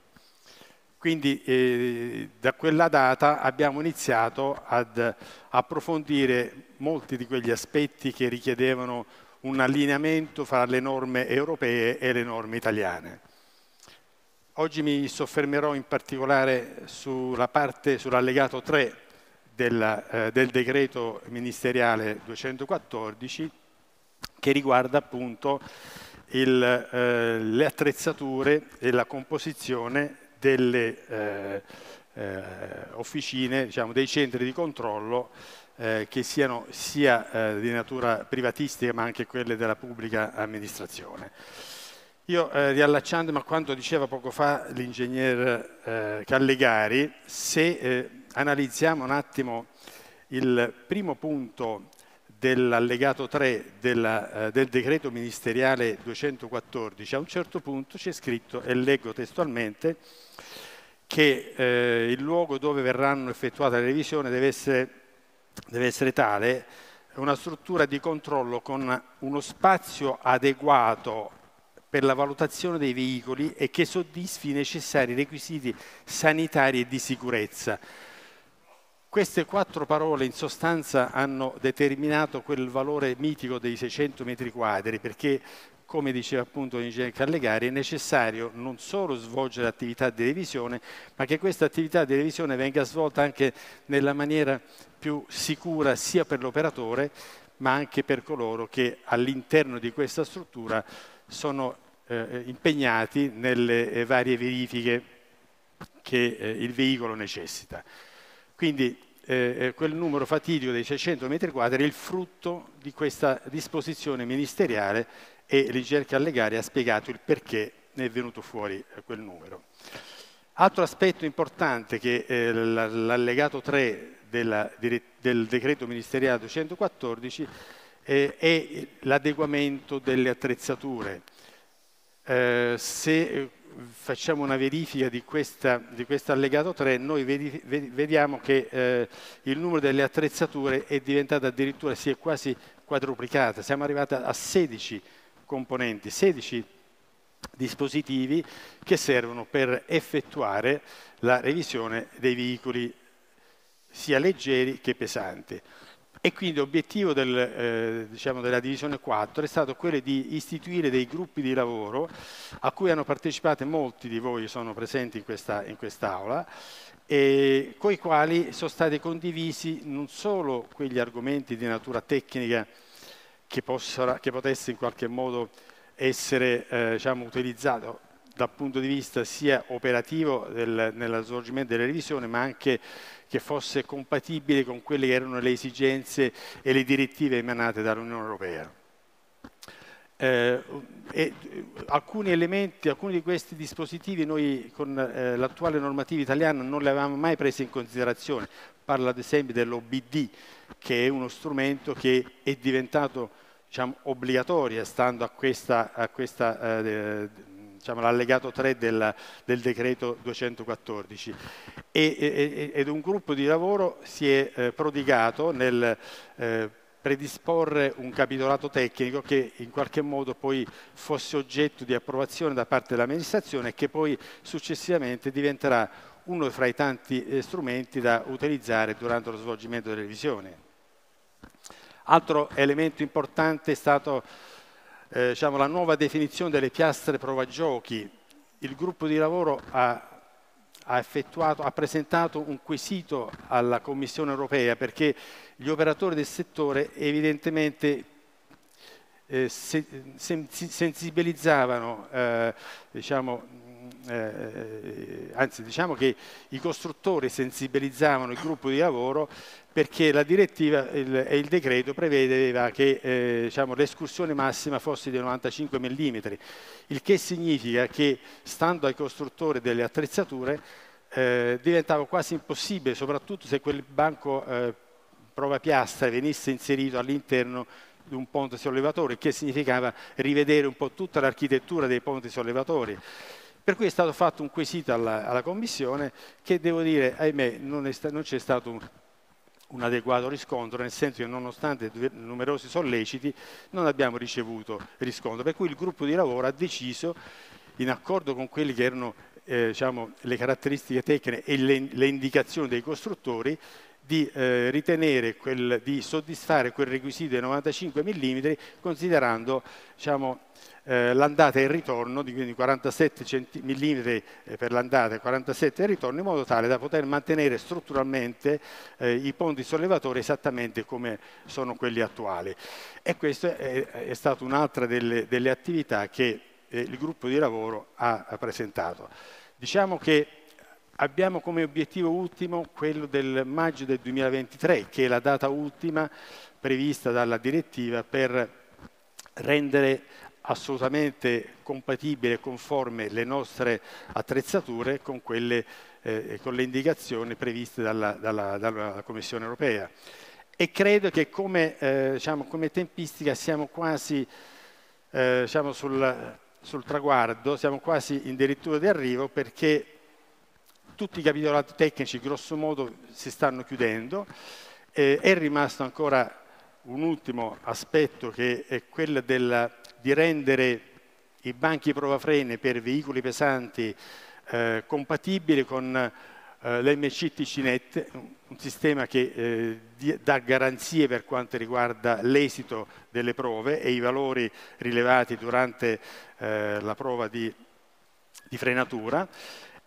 Quindi eh, da quella data abbiamo iniziato ad approfondire molti di quegli aspetti che richiedevano un allineamento fra le norme europee e le norme italiane. Oggi mi soffermerò in particolare sulla parte, sull'allegato 3 del, eh, del decreto ministeriale 214 che riguarda appunto il, eh, le attrezzature e la composizione delle eh, eh, officine, diciamo, dei centri di controllo eh, che siano sia eh, di natura privatistica ma anche quelle della pubblica amministrazione. Io eh, riallacciandomi a quanto diceva poco fa l'ingegner eh, Callegari, se eh, analizziamo un attimo il primo punto dell'allegato 3 della, eh, del decreto ministeriale 214, a un certo punto c'è scritto, e leggo testualmente, che eh, il luogo dove verranno effettuate le revisioni deve essere, deve essere tale, una struttura di controllo con uno spazio adeguato per la valutazione dei veicoli e che soddisfi i necessari requisiti sanitari e di sicurezza. Queste quattro parole in sostanza hanno determinato quel valore mitico dei 600 metri quadri perché come diceva appunto l'ingegnere Callegari, è necessario non solo svolgere attività di revisione, ma che questa attività di revisione venga svolta anche nella maniera più sicura sia per l'operatore, ma anche per coloro che all'interno di questa struttura sono eh, impegnati nelle eh, varie verifiche che eh, il veicolo necessita. Quindi eh, eh, quel numero fatidico dei 600 metri quadri è il frutto di questa disposizione ministeriale e l'ingegner Callegari ha spiegato il perché ne è venuto fuori eh, quel numero. Altro aspetto importante che eh, l'allegato 3 della, del decreto ministeriale 214 eh, è l'adeguamento delle attrezzature. Eh, se eh, facciamo una verifica di, questa, di questo allegato 3, noi vedi, vediamo che eh, il numero delle attrezzature è diventato addirittura, si è quasi quadruplicata, siamo arrivati a 16 componenti, 16 dispositivi che servono per effettuare la revisione dei veicoli sia leggeri che pesanti. E quindi l'obiettivo del, eh, diciamo della divisione 4 è stato quello di istituire dei gruppi di lavoro a cui hanno partecipato molti di voi sono presenti in, questa, in quest'aula, e con i quali sono stati condivisi non solo quegli argomenti di natura tecnica che, possa, che potesse in qualche modo essere eh, diciamo, utilizzato dal punto di vista sia operativo del, nello svolgimento delle revisioni, ma anche che fosse compatibile con quelle che erano le esigenze e le direttive emanate dall'Unione Europea. Eh, e, eh, alcuni elementi, alcuni di questi dispositivi noi con eh, l'attuale normativa italiana non li avevamo mai presi in considerazione. Parlo ad esempio dell'OBD, che è uno strumento che è diventato diciamo, obbligatorio stando a questa, a questa eh, diciamo, l'allegato 3 del, del decreto 214 e, e, ed un gruppo di lavoro si è eh, prodigato nel eh, predisporre un capitolato tecnico che in qualche modo poi fosse oggetto di approvazione da parte dell'amministrazione e che poi successivamente diventerà uno fra i tanti eh, strumenti da utilizzare durante lo svolgimento delle revisioni. Altro elemento importante è stato eh, diciamo, la nuova definizione delle piastre provagiochi, il gruppo di lavoro ha ha, ha, presentato un quesito alla Commissione europea perché gli operatori del settore evidentemente eh, se, sensibilizzavano eh, diciamo, eh, eh, anzi diciamo che i costruttori sensibilizzavano il gruppo di lavoro perché la direttiva e il, il decreto prevedeva che eh, diciamo, l'escursione massima fosse di 95 mm, il che significa che stando ai costruttori delle attrezzature eh, diventava quasi impossibile, soprattutto se quel banco eh, prova piastra venisse inserito all'interno di un ponte sollevatore, che significava rivedere un po' tutta l'architettura dei ponti sollevatori. Per cui è stato fatto un quesito alla, alla Commissione che devo dire, ahimè, non, sta, non c'è stato un, un adeguato riscontro, nel senso che nonostante numerosi solleciti non abbiamo ricevuto riscontro, per cui il gruppo di lavoro ha deciso, in accordo con quelle che erano eh, diciamo, le caratteristiche tecniche e le, le indicazioni dei costruttori, di eh, ritenere quel, di soddisfare quel requisito dei 95 mm considerando diciamo, eh, l'andata e il ritorno, quindi 47 mm eh, per l'andata e 47 il ritorno, in modo tale da poter mantenere strutturalmente eh, i ponti sollevatori esattamente come sono quelli attuali. E questa è, è stata un'altra delle, delle, attività che eh, il gruppo di lavoro ha, ha presentato. Diciamo che Abbiamo come obiettivo ultimo quello del maggio del 2023, che è la data ultima prevista dalla direttiva per rendere assolutamente compatibile e conforme le nostre attrezzature con, quelle, eh, con le indicazioni previste dalla, dalla, dalla, Commissione europea. E credo che come, eh, diciamo, come tempistica siamo quasi eh, diciamo sul, sul traguardo, siamo quasi in dirittura di arrivo perché tutti i capitolati tecnici grosso modo si stanno chiudendo, eh, è rimasto ancora un ultimo aspetto che è quello della, di rendere i banchi prova provafrene per veicoli pesanti eh, compatibili con eh, l'MC TCNet, un sistema che eh, di, dà garanzie per quanto riguarda l'esito delle prove e i valori rilevati durante eh, la prova di, di frenatura.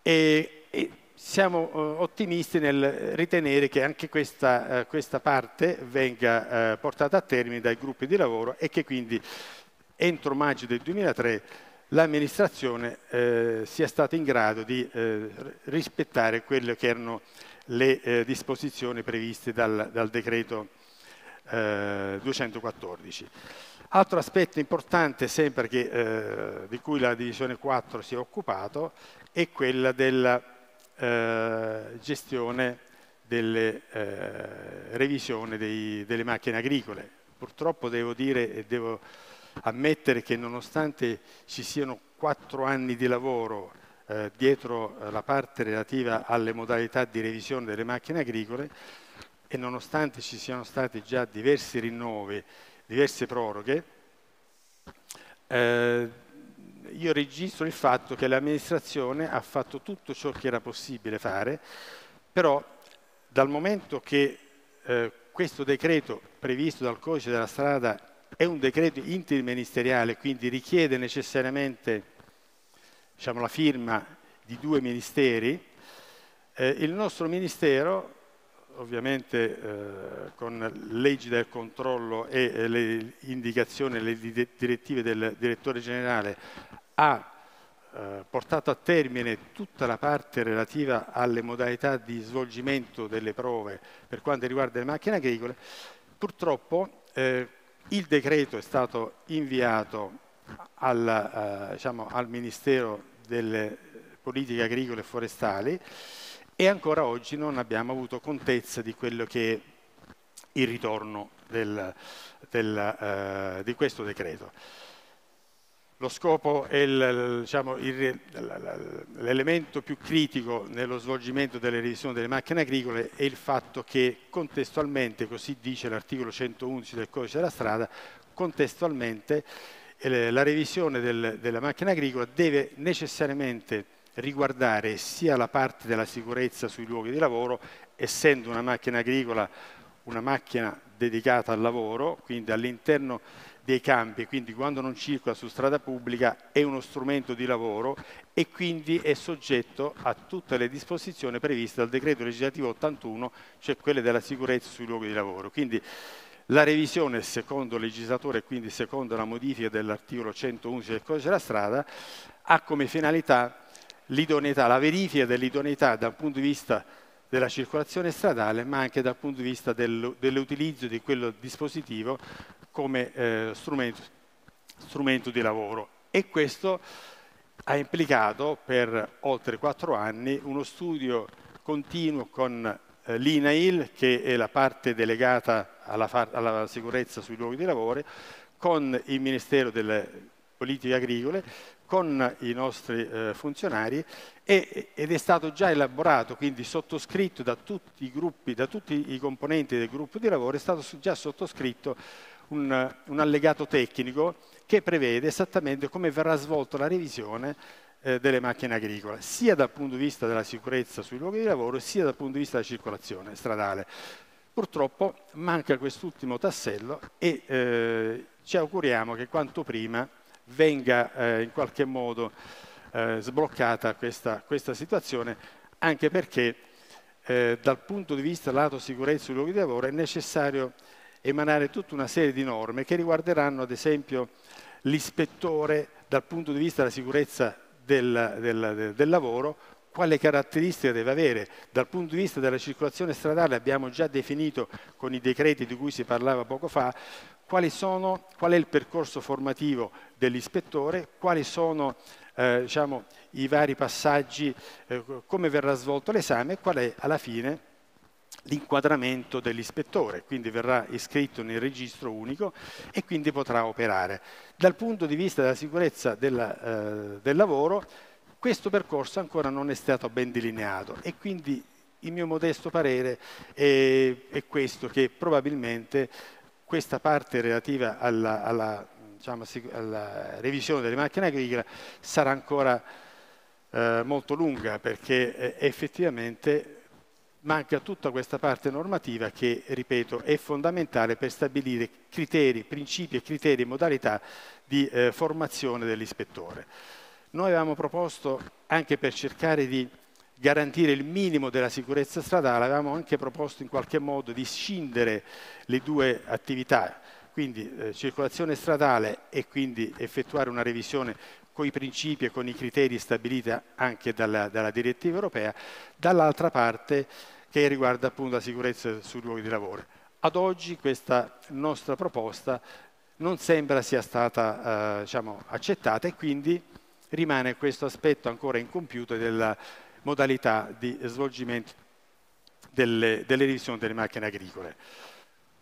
E, e siamo eh, ottimisti nel ritenere che anche questa, eh, questa parte venga eh, portata a termine dai gruppi di lavoro e che quindi entro maggio del 2003 l'amministrazione eh, sia stata in grado di eh, rispettare quelle che erano le eh, disposizioni previste dal, dal decreto 214. Altro aspetto importante sempre che, di cui la Divisione 4 si è occupato è quella della eh, gestione delle eh, revisione delle macchine agricole. Purtroppo devo dire e devo ammettere che nonostante ci siano quattro anni di lavoro eh, dietro la parte relativa alle modalità di revisione delle macchine agricole e nonostante ci siano stati già diversi rinnovi, diverse proroghe, eh, io registro il fatto che l'amministrazione ha fatto tutto ciò che era possibile fare, però dal momento che eh, questo decreto previsto dal codice della strada è un decreto interministeriale, quindi richiede necessariamente diciamo, la firma di due ministeri, eh, il nostro ministero ovviamente eh, con leggi del controllo e eh, le indicazioni, le direttive del direttore generale, ha eh, portato a termine tutta la parte relativa alle modalità di svolgimento delle prove per quanto riguarda le macchine agricole, purtroppo eh, il decreto è stato inviato al, eh, diciamo, al Ministero delle Politiche Agricole e Forestali e ancora oggi non abbiamo avuto contezza di quello che è il ritorno del, del, eh, di questo decreto lo scopo è diciamo, l'elemento più critico nello svolgimento delle revisioni delle macchine agricole è il fatto che contestualmente, così dice l'articolo 111 del codice della strada, contestualmente eh, la revisione del, della macchina agricola deve necessariamente riguardare sia la parte della sicurezza sui luoghi di lavoro, essendo una macchina agricola una macchina dedicata al lavoro, quindi all'interno dei campi, quindi quando non circola su strada pubblica è uno strumento di lavoro e quindi è soggetto a tutte le disposizioni previste dal decreto legislativo 81, cioè quelle della sicurezza sui luoghi di lavoro. Quindi la revisione secondo il legislatore e quindi secondo la modifica dell'articolo 111 del codice della strada ha come finalità l'idoneità, la verifica dell'idoneità dal punto di vista della circolazione stradale ma anche dal punto di vista del, dell'utilizzo di quel dispositivo come eh, strumento, strumento di lavoro. E questo ha implicato per oltre quattro anni uno studio continuo con eh, l'INAIL, che è la parte delegata alla, alla, sicurezza sui luoghi di lavoro, con il Ministero delle Politiche Agricole, con i nostri eh, funzionari e, ed è stato già elaborato, quindi sottoscritto da tutti i gruppi, da tutti i componenti del gruppo di lavoro, è stato già sottoscritto un, un allegato tecnico che prevede esattamente come verrà svolta la revisione eh, delle macchine agricole, sia dal punto di vista della sicurezza sui luoghi di lavoro, sia dal punto di vista della circolazione stradale. Purtroppo manca quest'ultimo tassello e eh, ci auguriamo che quanto prima venga eh, in qualche modo eh, sbloccata questa, questa, situazione, anche perché eh, dal punto di vista lato sicurezza sui luoghi di lavoro è necessario emanare tutta una serie di norme che riguarderanno ad esempio l'ispettore dal punto di vista della sicurezza del, del, del lavoro, quale caratteristiche deve avere. Dal punto di vista della circolazione stradale abbiamo già definito con i decreti di cui si parlava poco fa sono, qual è il percorso formativo dell'ispettore, quali sono eh, diciamo, i vari passaggi, eh, come verrà svolto l'esame e qual è alla fine l'inquadramento dell'ispettore, quindi verrà iscritto nel registro unico e quindi potrà operare. Dal punto di vista della sicurezza della, eh, del lavoro, questo percorso ancora non è stato ben delineato e quindi il mio modesto parere è, è questo, che probabilmente questa parte relativa alla, alla, diciamo, alla revisione delle macchine agricole sarà ancora eh, molto lunga perché eh, effettivamente manca tutta questa parte normativa che, ripeto, è fondamentale per stabilire criteri, principi e criteri e modalità di eh, formazione dell'ispettore. Noi avevamo proposto, anche per cercare di garantire il minimo della sicurezza stradale, avevamo anche proposto in qualche modo di scindere le due attività, quindi eh, circolazione stradale e quindi effettuare una revisione con i principi e con i criteri stabiliti anche dalla, dalla direttiva europea, dall'altra parte che riguarda appunto la sicurezza sui luoghi di lavoro. Ad oggi questa nostra proposta non sembra sia stata eh, diciamo, accettata e quindi rimane questo aspetto ancora incompiuto della modalità di svolgimento delle, delle revisioni delle macchine agricole.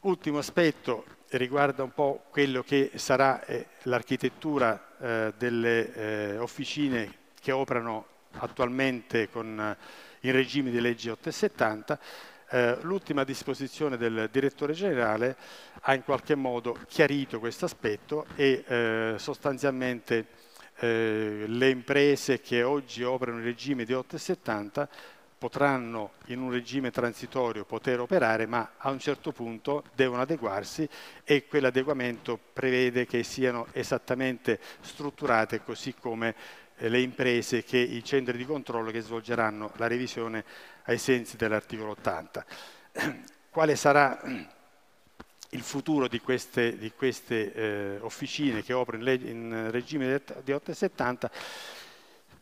Ultimo aspetto riguarda un po' quello che sarà eh, l'architettura eh, delle eh, officine che operano attualmente con, eh, in regime di legge 870. Eh, l'ultima disposizione del direttore generale ha in qualche modo chiarito questo aspetto e eh, sostanzialmente le imprese che oggi operano in regime di 870 potranno in un regime transitorio poter operare, ma a un certo punto devono adeguarsi e quell'adeguamento prevede che siano esattamente strutturate così come eh, le imprese che i centri di controllo che svolgeranno la revisione ai sensi dell'articolo 80. [clears throat] Quale sarà [clears throat] il futuro di queste, di queste eh, officine che operano in, in regime di 870?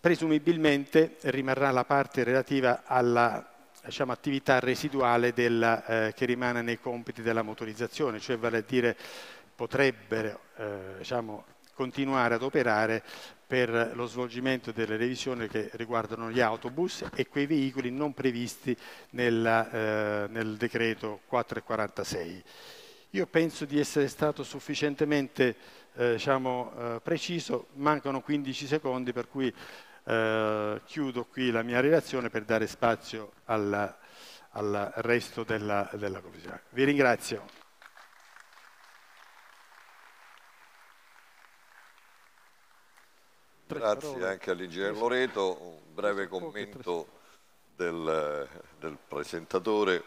presumibilmente rimarrà la parte relativa alla diciamo, attività residuale del, eh, che rimane nei compiti della motorizzazione, cioè vale a dire potrebbero eh, diciamo, continuare ad operare per lo svolgimento delle revisioni che riguardano gli autobus e quei veicoli non previsti nel, eh, nel decreto 446. Io penso di essere stato sufficientemente eh, diciamo, eh, preciso, mancano 15 secondi per cui eh, chiudo qui la mia relazione per dare spazio alla, al resto della, della Commissione. Vi ringrazio. Grazie anche all'ingegner Loreto, un breve commento del, del presentatore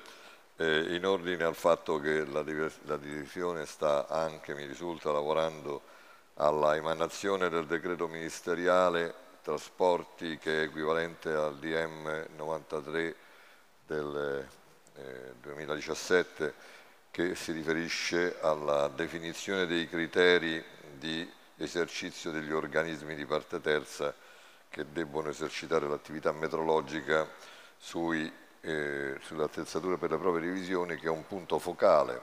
eh, in ordine al fatto che la, la direzione sta anche, mi risulta, lavorando alla emanazione del decreto ministeriale trasporti che è equivalente al DM 93 del eh, 2017 che si riferisce alla definizione dei criteri di esercizio degli organismi di parte terza che debbono esercitare l'attività metrologica sui, eh, sull'attrezzatura per le proprie revisioni che è un punto focale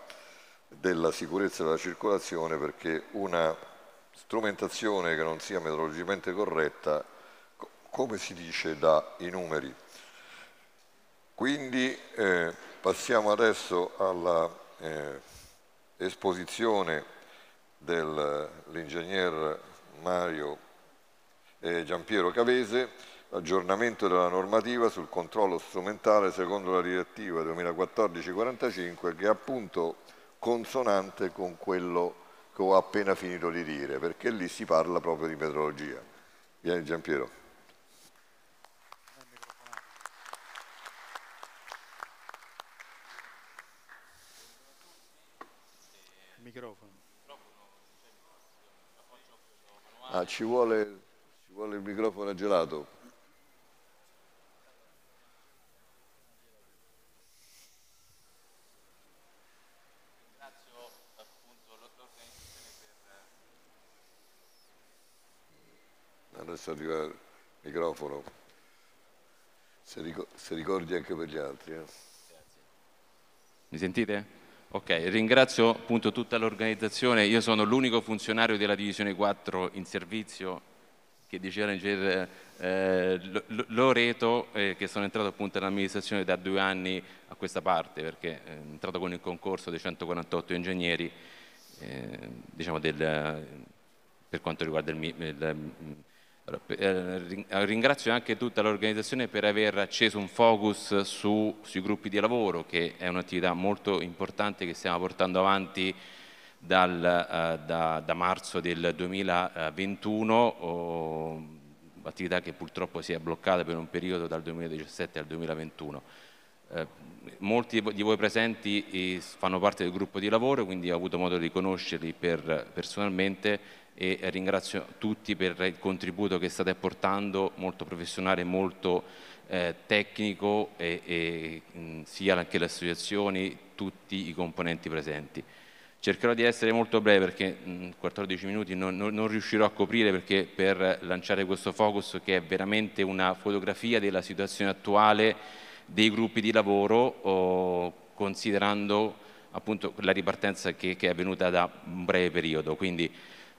della sicurezza della circolazione perché una strumentazione che non sia metrologicamente corretta come si dice dai numeri. Quindi eh, passiamo adesso all'esposizione eh, dell'ingegner eh, Mario eh, Giampiero Cavese, aggiornamento della normativa sul controllo strumentale secondo la direttiva 2014-45 che è appunto consonante con quello che ho appena finito di dire, perché lì si parla proprio di metrologia. Vieni Giampiero. ci vuole, ci vuole il microfono gelato. Adesso arriva il microfono, se, ricordi anche per gli altri. Eh. Mi sentite? Ok, ringrazio appunto tutta l'organizzazione, io sono l'unico funzionario della Divisione 4 in servizio che diceva l'ingegnere eh, Loreto eh, che sono entrato appunto nell'amministrazione da due anni a questa parte perché eh, è entrato con il concorso dei 148 ingegneri eh, diciamo del, per quanto riguarda il, il eh, ringrazio anche tutta l'organizzazione per aver acceso un focus su, sui gruppi di lavoro, che è un'attività molto importante che stiamo portando avanti dal, eh, da, da, marzo del 2021, oh, attività che purtroppo si è bloccata per un periodo dal 2017 al 2021. Eh, molti di voi presenti eh, fanno parte del gruppo di lavoro, quindi ho avuto modo di conoscerli per, personalmente e ringrazio tutti per il contributo che state apportando, molto professionale, molto eh, tecnico, e, e mh, mm, sia anche le associazioni, tutti i componenti presenti. Cercherò di essere molto breve perché mh, mm, 14 minuti non, non, non, riuscirò a coprire perché per lanciare questo focus che è veramente una fotografia della situazione attuale dei gruppi di lavoro oh, considerando appunto la ripartenza che, che è avvenuta da un breve periodo. Quindi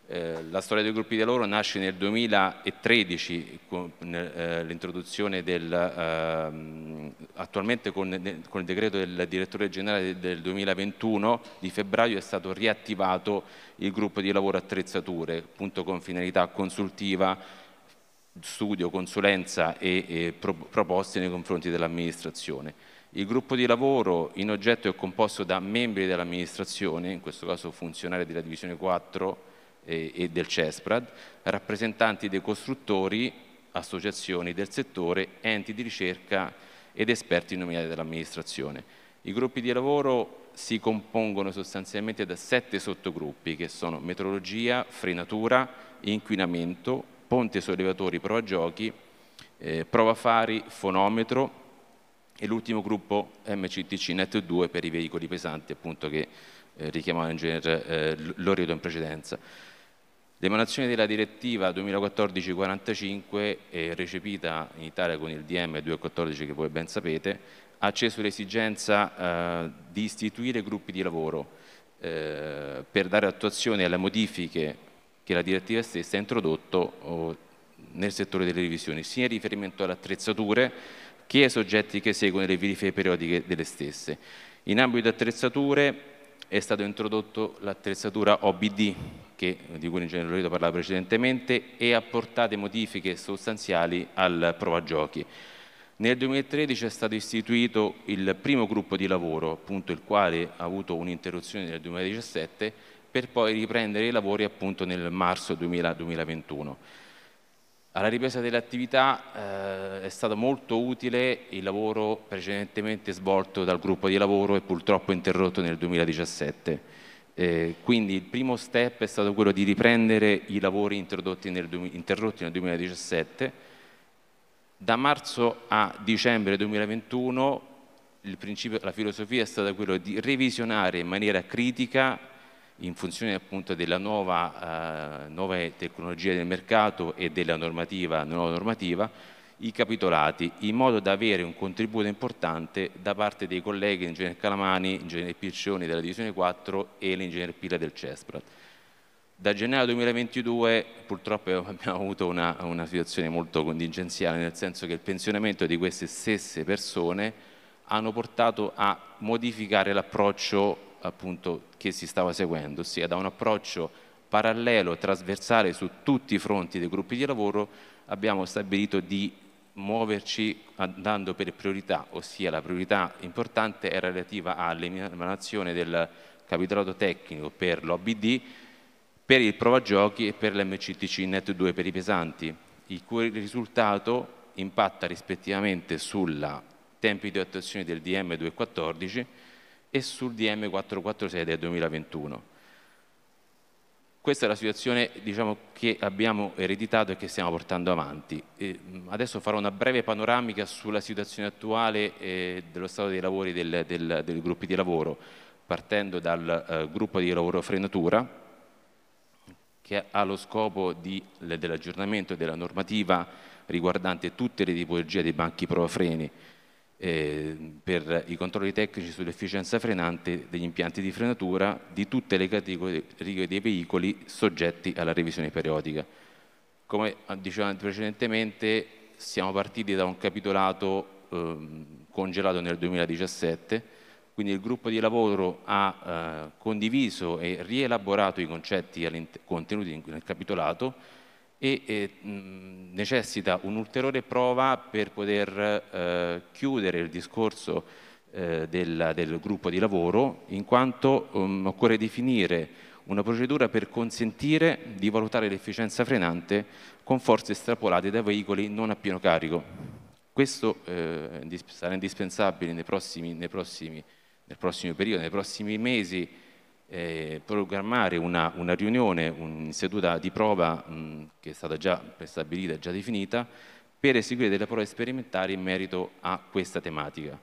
eh, la storia dei gruppi di lavoro nasce nel 2013 con eh, l'introduzione del, eh, attualmente con, con, il decreto del direttore generale del 2021 di febbraio è stato riattivato il gruppo di lavoro attrezzature appunto con finalità consultiva, studio, consulenza e, e pro, proposte nei confronti dell'amministrazione. Il gruppo di lavoro in oggetto è composto da membri dell'amministrazione, in questo caso funzionari della divisione 4 e, del CESPRAD, rappresentanti dei costruttori, associazioni del settore, enti di ricerca ed esperti nominati dall'amministrazione. I gruppi di lavoro si compongono sostanzialmente da sette sottogruppi che sono metrologia, frenatura, inquinamento, ponte sollevatori, prova giochi, eh, prova fari, fonometro e l'ultimo gruppo MCTC Net 2 per i veicoli pesanti appunto che eh, richiamava l'ingegner eh, Loredo in precedenza. L'emanazione della direttiva 2014-45, eh, recepita in Italia con il DM 214 che voi ben sapete, ha acceso l'esigenza eh, di istituire gruppi di lavoro eh, per dare attuazione alle modifiche che la direttiva stessa ha introdotto nel settore delle revisioni, sia in riferimento alle attrezzature che ai soggetti che seguono le verifiche periodiche delle stesse. In ambito di attrezzature è stato introdotto l'attrezzatura OBD, che, di cui l'ingegner Loreto parlava precedentemente, e ha portato modifiche sostanziali al provagiochi. Nel 2013 è stato istituito il primo gruppo di lavoro, appunto il quale ha avuto un'interruzione nel 2017, per poi riprendere i lavori appunto nel marzo 2021. Alla ripresa dell'attività eh, è stato molto utile il lavoro precedentemente svolto dal gruppo di lavoro e purtroppo interrotto nel 2017. Eh, quindi il primo step è stato quello di riprendere i lavori nel, interrotti nel 2017. Da marzo a dicembre 2021 la filosofia è stata quella di revisionare in maniera critica in funzione appunto della nuova, eh, nuove tecnologie del mercato e della normativa, nuova normativa, i capitolati, in modo da avere un contributo importante da parte dei colleghi, ingegner Calamani, ingegner Piccioni della divisione 4 e l'ingegner Pila del CESPRAT. Da gennaio 2022 purtroppo eh, abbiamo avuto una, una, situazione molto contingenziale, nel senso che il pensionamento di queste stesse persone hanno portato a modificare l'approccio appunto, che si stava seguendo, ossia da un approccio parallelo, trasversale su tutti i fronti dei gruppi di lavoro, abbiamo stabilito di muoverci andando per priorità, ossia la priorità importante era relativa all'emanazione del capitolato tecnico per l'OBD, per il Prova Giochi e per l'MCTC Net 2 per i pesanti, il cui risultato impatta rispettivamente sui tempi di attuazione del DM 214 e sul DM 446 del 2021. Questa è la situazione diciamo, che abbiamo ereditato e che stiamo portando avanti. E adesso farò una breve panoramica sulla situazione attuale eh, dello stato dei lavori del, del, dei gruppi di lavoro, partendo dal eh, gruppo di lavoro Frenatura, che ha lo scopo di, dell'aggiornamento della normativa riguardante tutte le tipologie dei banchi prova freni, eh, per i controlli tecnici sull'efficienza frenante degli impianti di frenatura di tutte le categorie dei veicoli soggetti alla revisione periodica. Come dicevamo precedentemente, siamo partiti da un capitolato eh, congelato nel 2017 quindi il gruppo di lavoro ha eh, condiviso e rielaborato i concetti contenuti nel capitolato e mh, necessita un'ulteriore prova per poter eh, chiudere il discorso eh, del, del, gruppo di lavoro, in quanto um, occorre definire una procedura per consentire di valutare l'efficienza frenante con forze estrapolate da veicoli non a pieno carico. Questo eh, sarà indispensabile nei prossimi, nei prossimi, nel prossimo periodo, nei prossimi mesi, eh, programmare una, una riunione, una seduta di prova mh, mm, che è stata già prestabilita e già definita, per eseguire delle prove sperimentali in merito a questa tematica.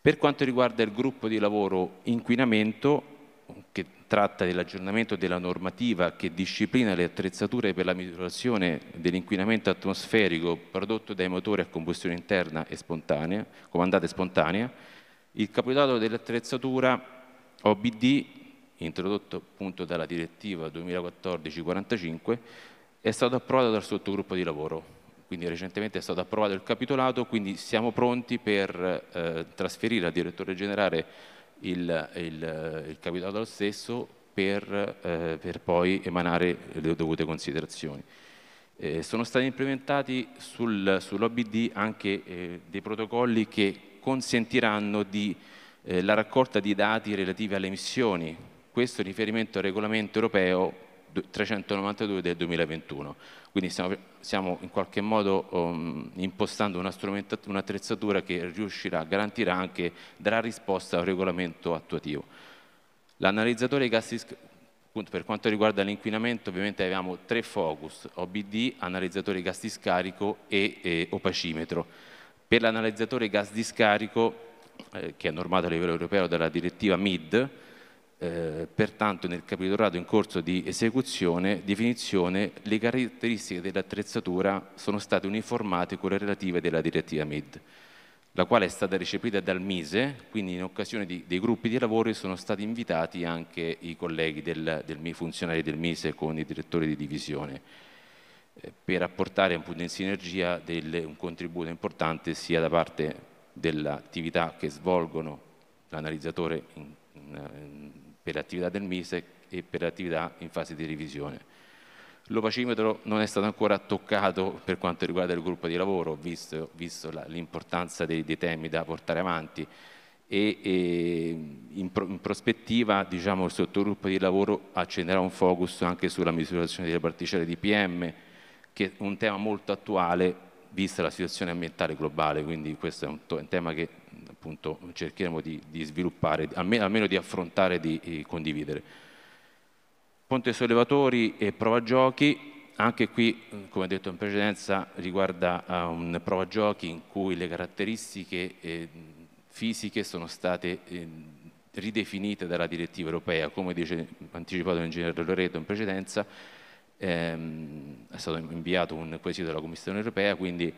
Per quanto riguarda il gruppo di lavoro inquinamento, che tratta dell'aggiornamento della normativa che disciplina le attrezzature per la misurazione dell'inquinamento atmosferico prodotto dai motori a combustione interna e spontanea, comandate spontanea, il capodato dell'attrezzatura OBD, introdotto appunto dalla direttiva 2014-45, è stato approvato dal sottogruppo di lavoro, quindi recentemente è stato approvato il capitolato, quindi siamo pronti per eh, trasferire al direttore generale il, il, il capitolato al stesso per, eh, per, poi emanare le dovute considerazioni. Eh, sono stati implementati sul, sull'OBD anche eh, dei protocolli che consentiranno di eh, la raccolta di dati relativi alle emissioni, questo in riferimento al regolamento europeo 392 del 2021. Quindi stiamo, stiamo in qualche modo um, impostando un'attrezzatura che riuscirà, garantirà anche, darà risposta al regolamento attuativo. L'analizzatore di gas per quanto riguarda l'inquinamento ovviamente abbiamo tre focus, OBD, analizzatore gas di scarico e, e opacimetro. Per l'analizzatore gas di scarico eh, che è normato a livello europeo dalla direttiva MID, eh, pertanto nel capitolato in corso di esecuzione, definizione, le caratteristiche dell'attrezzatura sono state uniformate con le relative della direttiva MID, la quale è stata recepita dal MISE, quindi in occasione di, dei gruppi di lavoro sono stati invitati anche i colleghi del, del, funzionari del MISE con i direttori di divisione eh, per apportare appunto in sinergia del, un contributo importante sia da parte dell'attività che svolgono l'analizzatore eh, per l'attività del MISE e per l'attività in fase di revisione. L'opacimetro non è stato ancora toccato per quanto riguarda il gruppo di lavoro, visto, visto l'importanza dei, dei, temi da portare avanti e, e in, pro, in, prospettiva diciamo, il sottogruppo di lavoro accenderà un focus anche sulla misurazione delle particelle di PM, che è un tema molto attuale vista la situazione ambientale globale, quindi questo è un, un tema che appunto cercheremo di, di sviluppare, almeno, almeno, di affrontare e di eh, condividere. Ponte Sollevatori e Prova Giochi, anche qui, come detto in precedenza, riguarda eh, un Prova Giochi in cui le caratteristiche eh, fisiche sono state eh, ridefinite dalla direttiva europea, come dice anticipato l'ingegner Loreto in precedenza, ehm, è stato inviato un quesito della Commissione europea, quindi,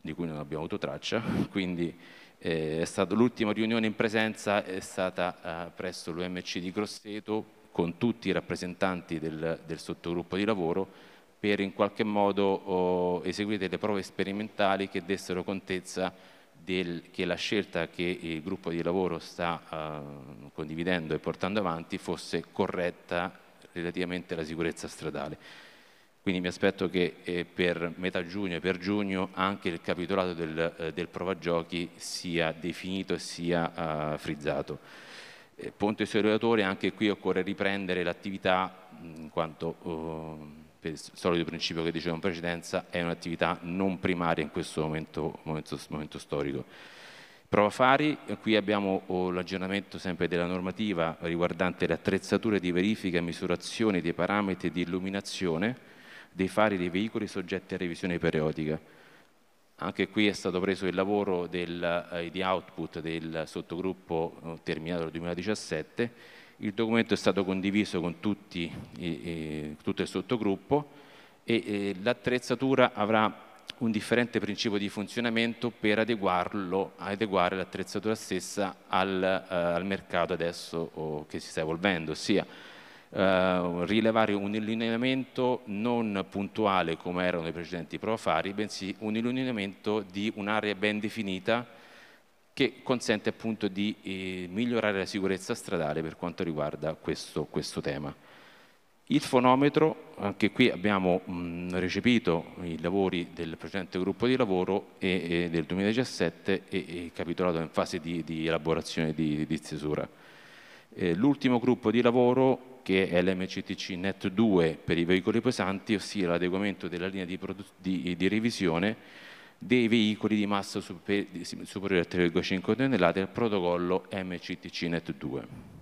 di cui non abbiamo avuto traccia, [laughs] quindi eh, l'ultima riunione in presenza è stata eh, presso l'UMC di Grosseto con tutti i rappresentanti del, del sottogruppo di lavoro per in qualche modo oh, eseguire delle prove sperimentali che dessero contezza del, che la scelta che il gruppo di lavoro sta eh, condividendo e portando avanti fosse corretta relativamente alla sicurezza stradale. Quindi mi aspetto che eh, per metà giugno e per giugno anche il capitolato del, eh, del provagiochi sia definito e sia eh, frizzato. Eh, Ponte Osservatore, anche qui occorre riprendere l'attività, in quanto oh, per il solito principio che dicevo in precedenza, è un'attività non primaria in questo momento, momento, momento storico. Prova Fari, qui abbiamo oh, l'aggiornamento sempre della normativa riguardante le attrezzature di verifica e misurazione dei parametri di illuminazione dei fari dei veicoli soggetti a revisione periodica. Anche qui è stato preso il lavoro del, eh, di output del sottogruppo eh, terminato nel 2017, il documento è stato condiviso con tutti, eh, tutto il sottogruppo e eh, l'attrezzatura avrà un differente principio di funzionamento per adeguarlo, adeguare l'attrezzatura stessa al, eh, al mercato adesso oh, che si sta evolvendo, ossia eh, rilevare un illuminamento non puntuale come erano i precedenti profari, bensì un illuminamento di un'area ben definita che consente appunto di eh, migliorare la sicurezza stradale per quanto riguarda questo, questo tema. Il fonometro, anche qui abbiamo mh, recepito i lavori del precedente gruppo di lavoro e, e del 2017 e, e, capitolato in fase di, di elaborazione di, di stesura. Eh, L'ultimo gruppo di lavoro che è l'MCTC NET 2 per i veicoli pesanti, ossia l'adeguamento della linea di, di, revisione dei veicoli di massa super superiore a 3,5 tonnellate al protocollo MCTC NET 2.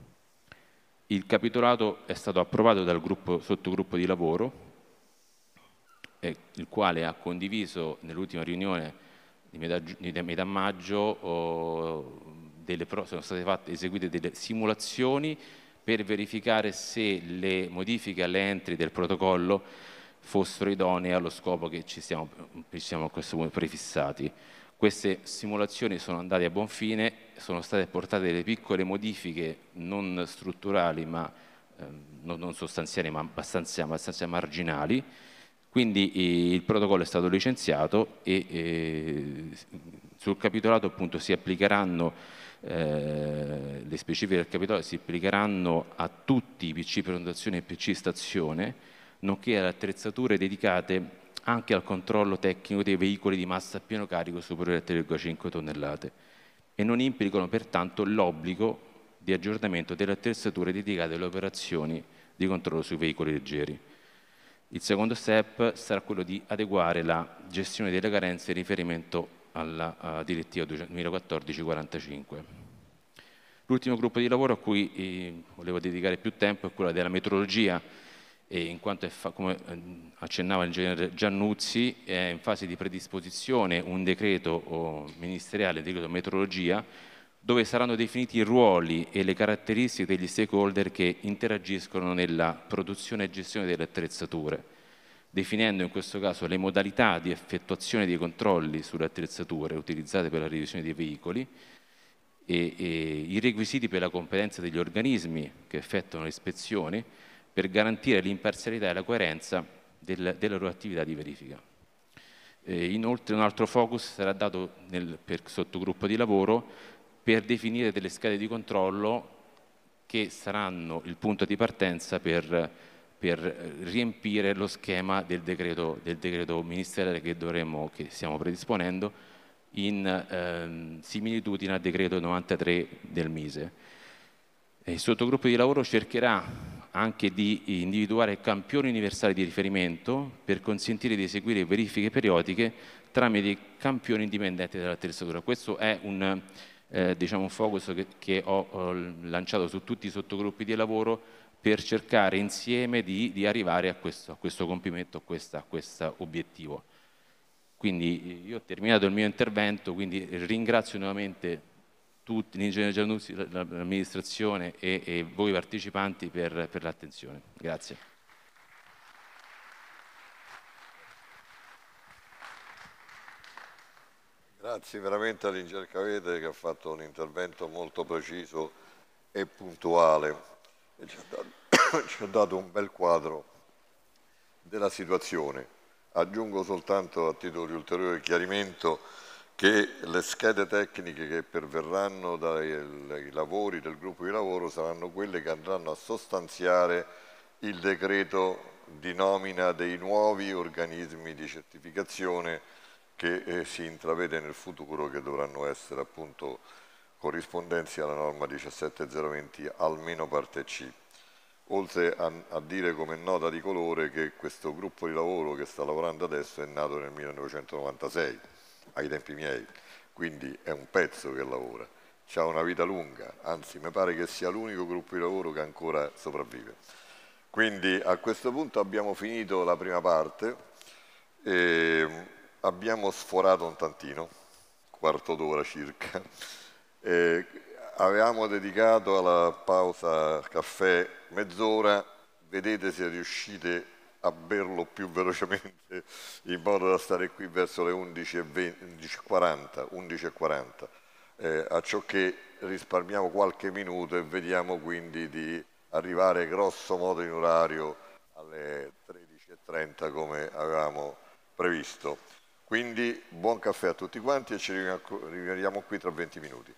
Il capitolato è stato approvato dal gruppo, sottogruppo di lavoro, il quale ha condiviso nell'ultima riunione di metà, di metà maggio oh, delle, sono state fatte, eseguite delle simulazioni per verificare se le modifiche alle entry del protocollo fossero idonee allo scopo che ci siamo, ci siamo a questo punto prefissati. Queste simulazioni sono andate a buon fine sono state apportate delle piccole modifiche non strutturali, ma eh, non, sostanziali, ma abbastanza, abbastanza marginali. Quindi eh, il protocollo è stato licenziato e eh, sul capitolato appunto si applicheranno eh, le specifiche del capitolato si applicheranno a tutti i PC prenotazione e PC stazione, nonché alle attrezzature dedicate anche al controllo tecnico dei veicoli di massa a pieno carico superiore a 3,5 tonnellate e non implicano pertanto l'obbligo di aggiornamento delle attrezzature dedicate alle operazioni di controllo sui veicoli leggeri. Il secondo step sarà quello di adeguare la gestione delle carenze in riferimento alla uh, direttiva 2014-45. L'ultimo gruppo di lavoro a cui eh, volevo dedicare più tempo è quello della metrologia e in quanto, fa, come eh, accennava l'ingegnere Giannuzzi, è in fase di predisposizione un decreto ministeriale, il decreto metrologia, dove saranno definiti i ruoli e le caratteristiche degli stakeholder che interagiscono nella produzione e gestione delle attrezzature, definendo in questo caso le modalità di effettuazione dei controlli sulle attrezzature utilizzate per la revisione dei veicoli, e, e i requisiti per la competenza degli organismi che effettuano le ispezioni, per garantire l'imparzialità e la coerenza del, della loro attività di verifica. Eh, inoltre un altro focus sarà dato nel per, sottogruppo di lavoro per definire delle scale di controllo che saranno il punto di partenza per, per eh, riempire lo schema del decreto, del decreto ministeriale che, dovremo, che stiamo predisponendo in ehm, similitudine al decreto 93 del Mise. Il sottogruppo di lavoro cercherà anche di individuare campioni universali di riferimento per consentire di eseguire verifiche periodiche tramite campioni indipendenti dall'attrezzatura. Questo è un, eh, diciamo un focus che, che ho, ho, lanciato su tutti i sottogruppi di lavoro per cercare insieme di, di arrivare a questo, a questo compimento, a questo obiettivo. Quindi io ho terminato il mio intervento, quindi ringrazio nuovamente tutti, l'ingegner Giannuzzi, l'amministrazione e, e, voi partecipanti per, per l'attenzione. Grazie. Grazie veramente all'ingegner Cavete che ha fatto un intervento molto preciso e puntuale e ci ha dato, [coughs] ci ha dato un bel quadro della situazione. Aggiungo soltanto a titolo di ulteriore chiarimento che le schede tecniche che perverranno dai lavori del gruppo di lavoro saranno quelle che andranno a sostanziare il decreto di nomina dei nuovi organismi di certificazione che eh, si intravede nel futuro che dovranno essere appunto corrispondenti alla norma 17020 almeno parte C. Oltre a, a dire come nota di colore che questo gruppo di lavoro che sta lavorando adesso è nato nel 1996 ai tempi miei, quindi è un pezzo che lavora, ha una vita lunga, anzi mi pare che sia l'unico gruppo di lavoro che ancora sopravvive. Quindi a questo punto abbiamo finito la prima parte e abbiamo sforato un tantino, quarto d'ora circa. E avevamo dedicato alla pausa caffè mezz'ora, vedete se riuscite a berlo più velocemente in modo da stare qui verso le 11.40, 11.40 eh, a ciò che risparmiamo qualche minuto e vediamo quindi di arrivare grosso modo in orario alle 13.30 come avevamo previsto. Quindi buon caffè a tutti quanti e ci rivediamo qui tra 20 minuti.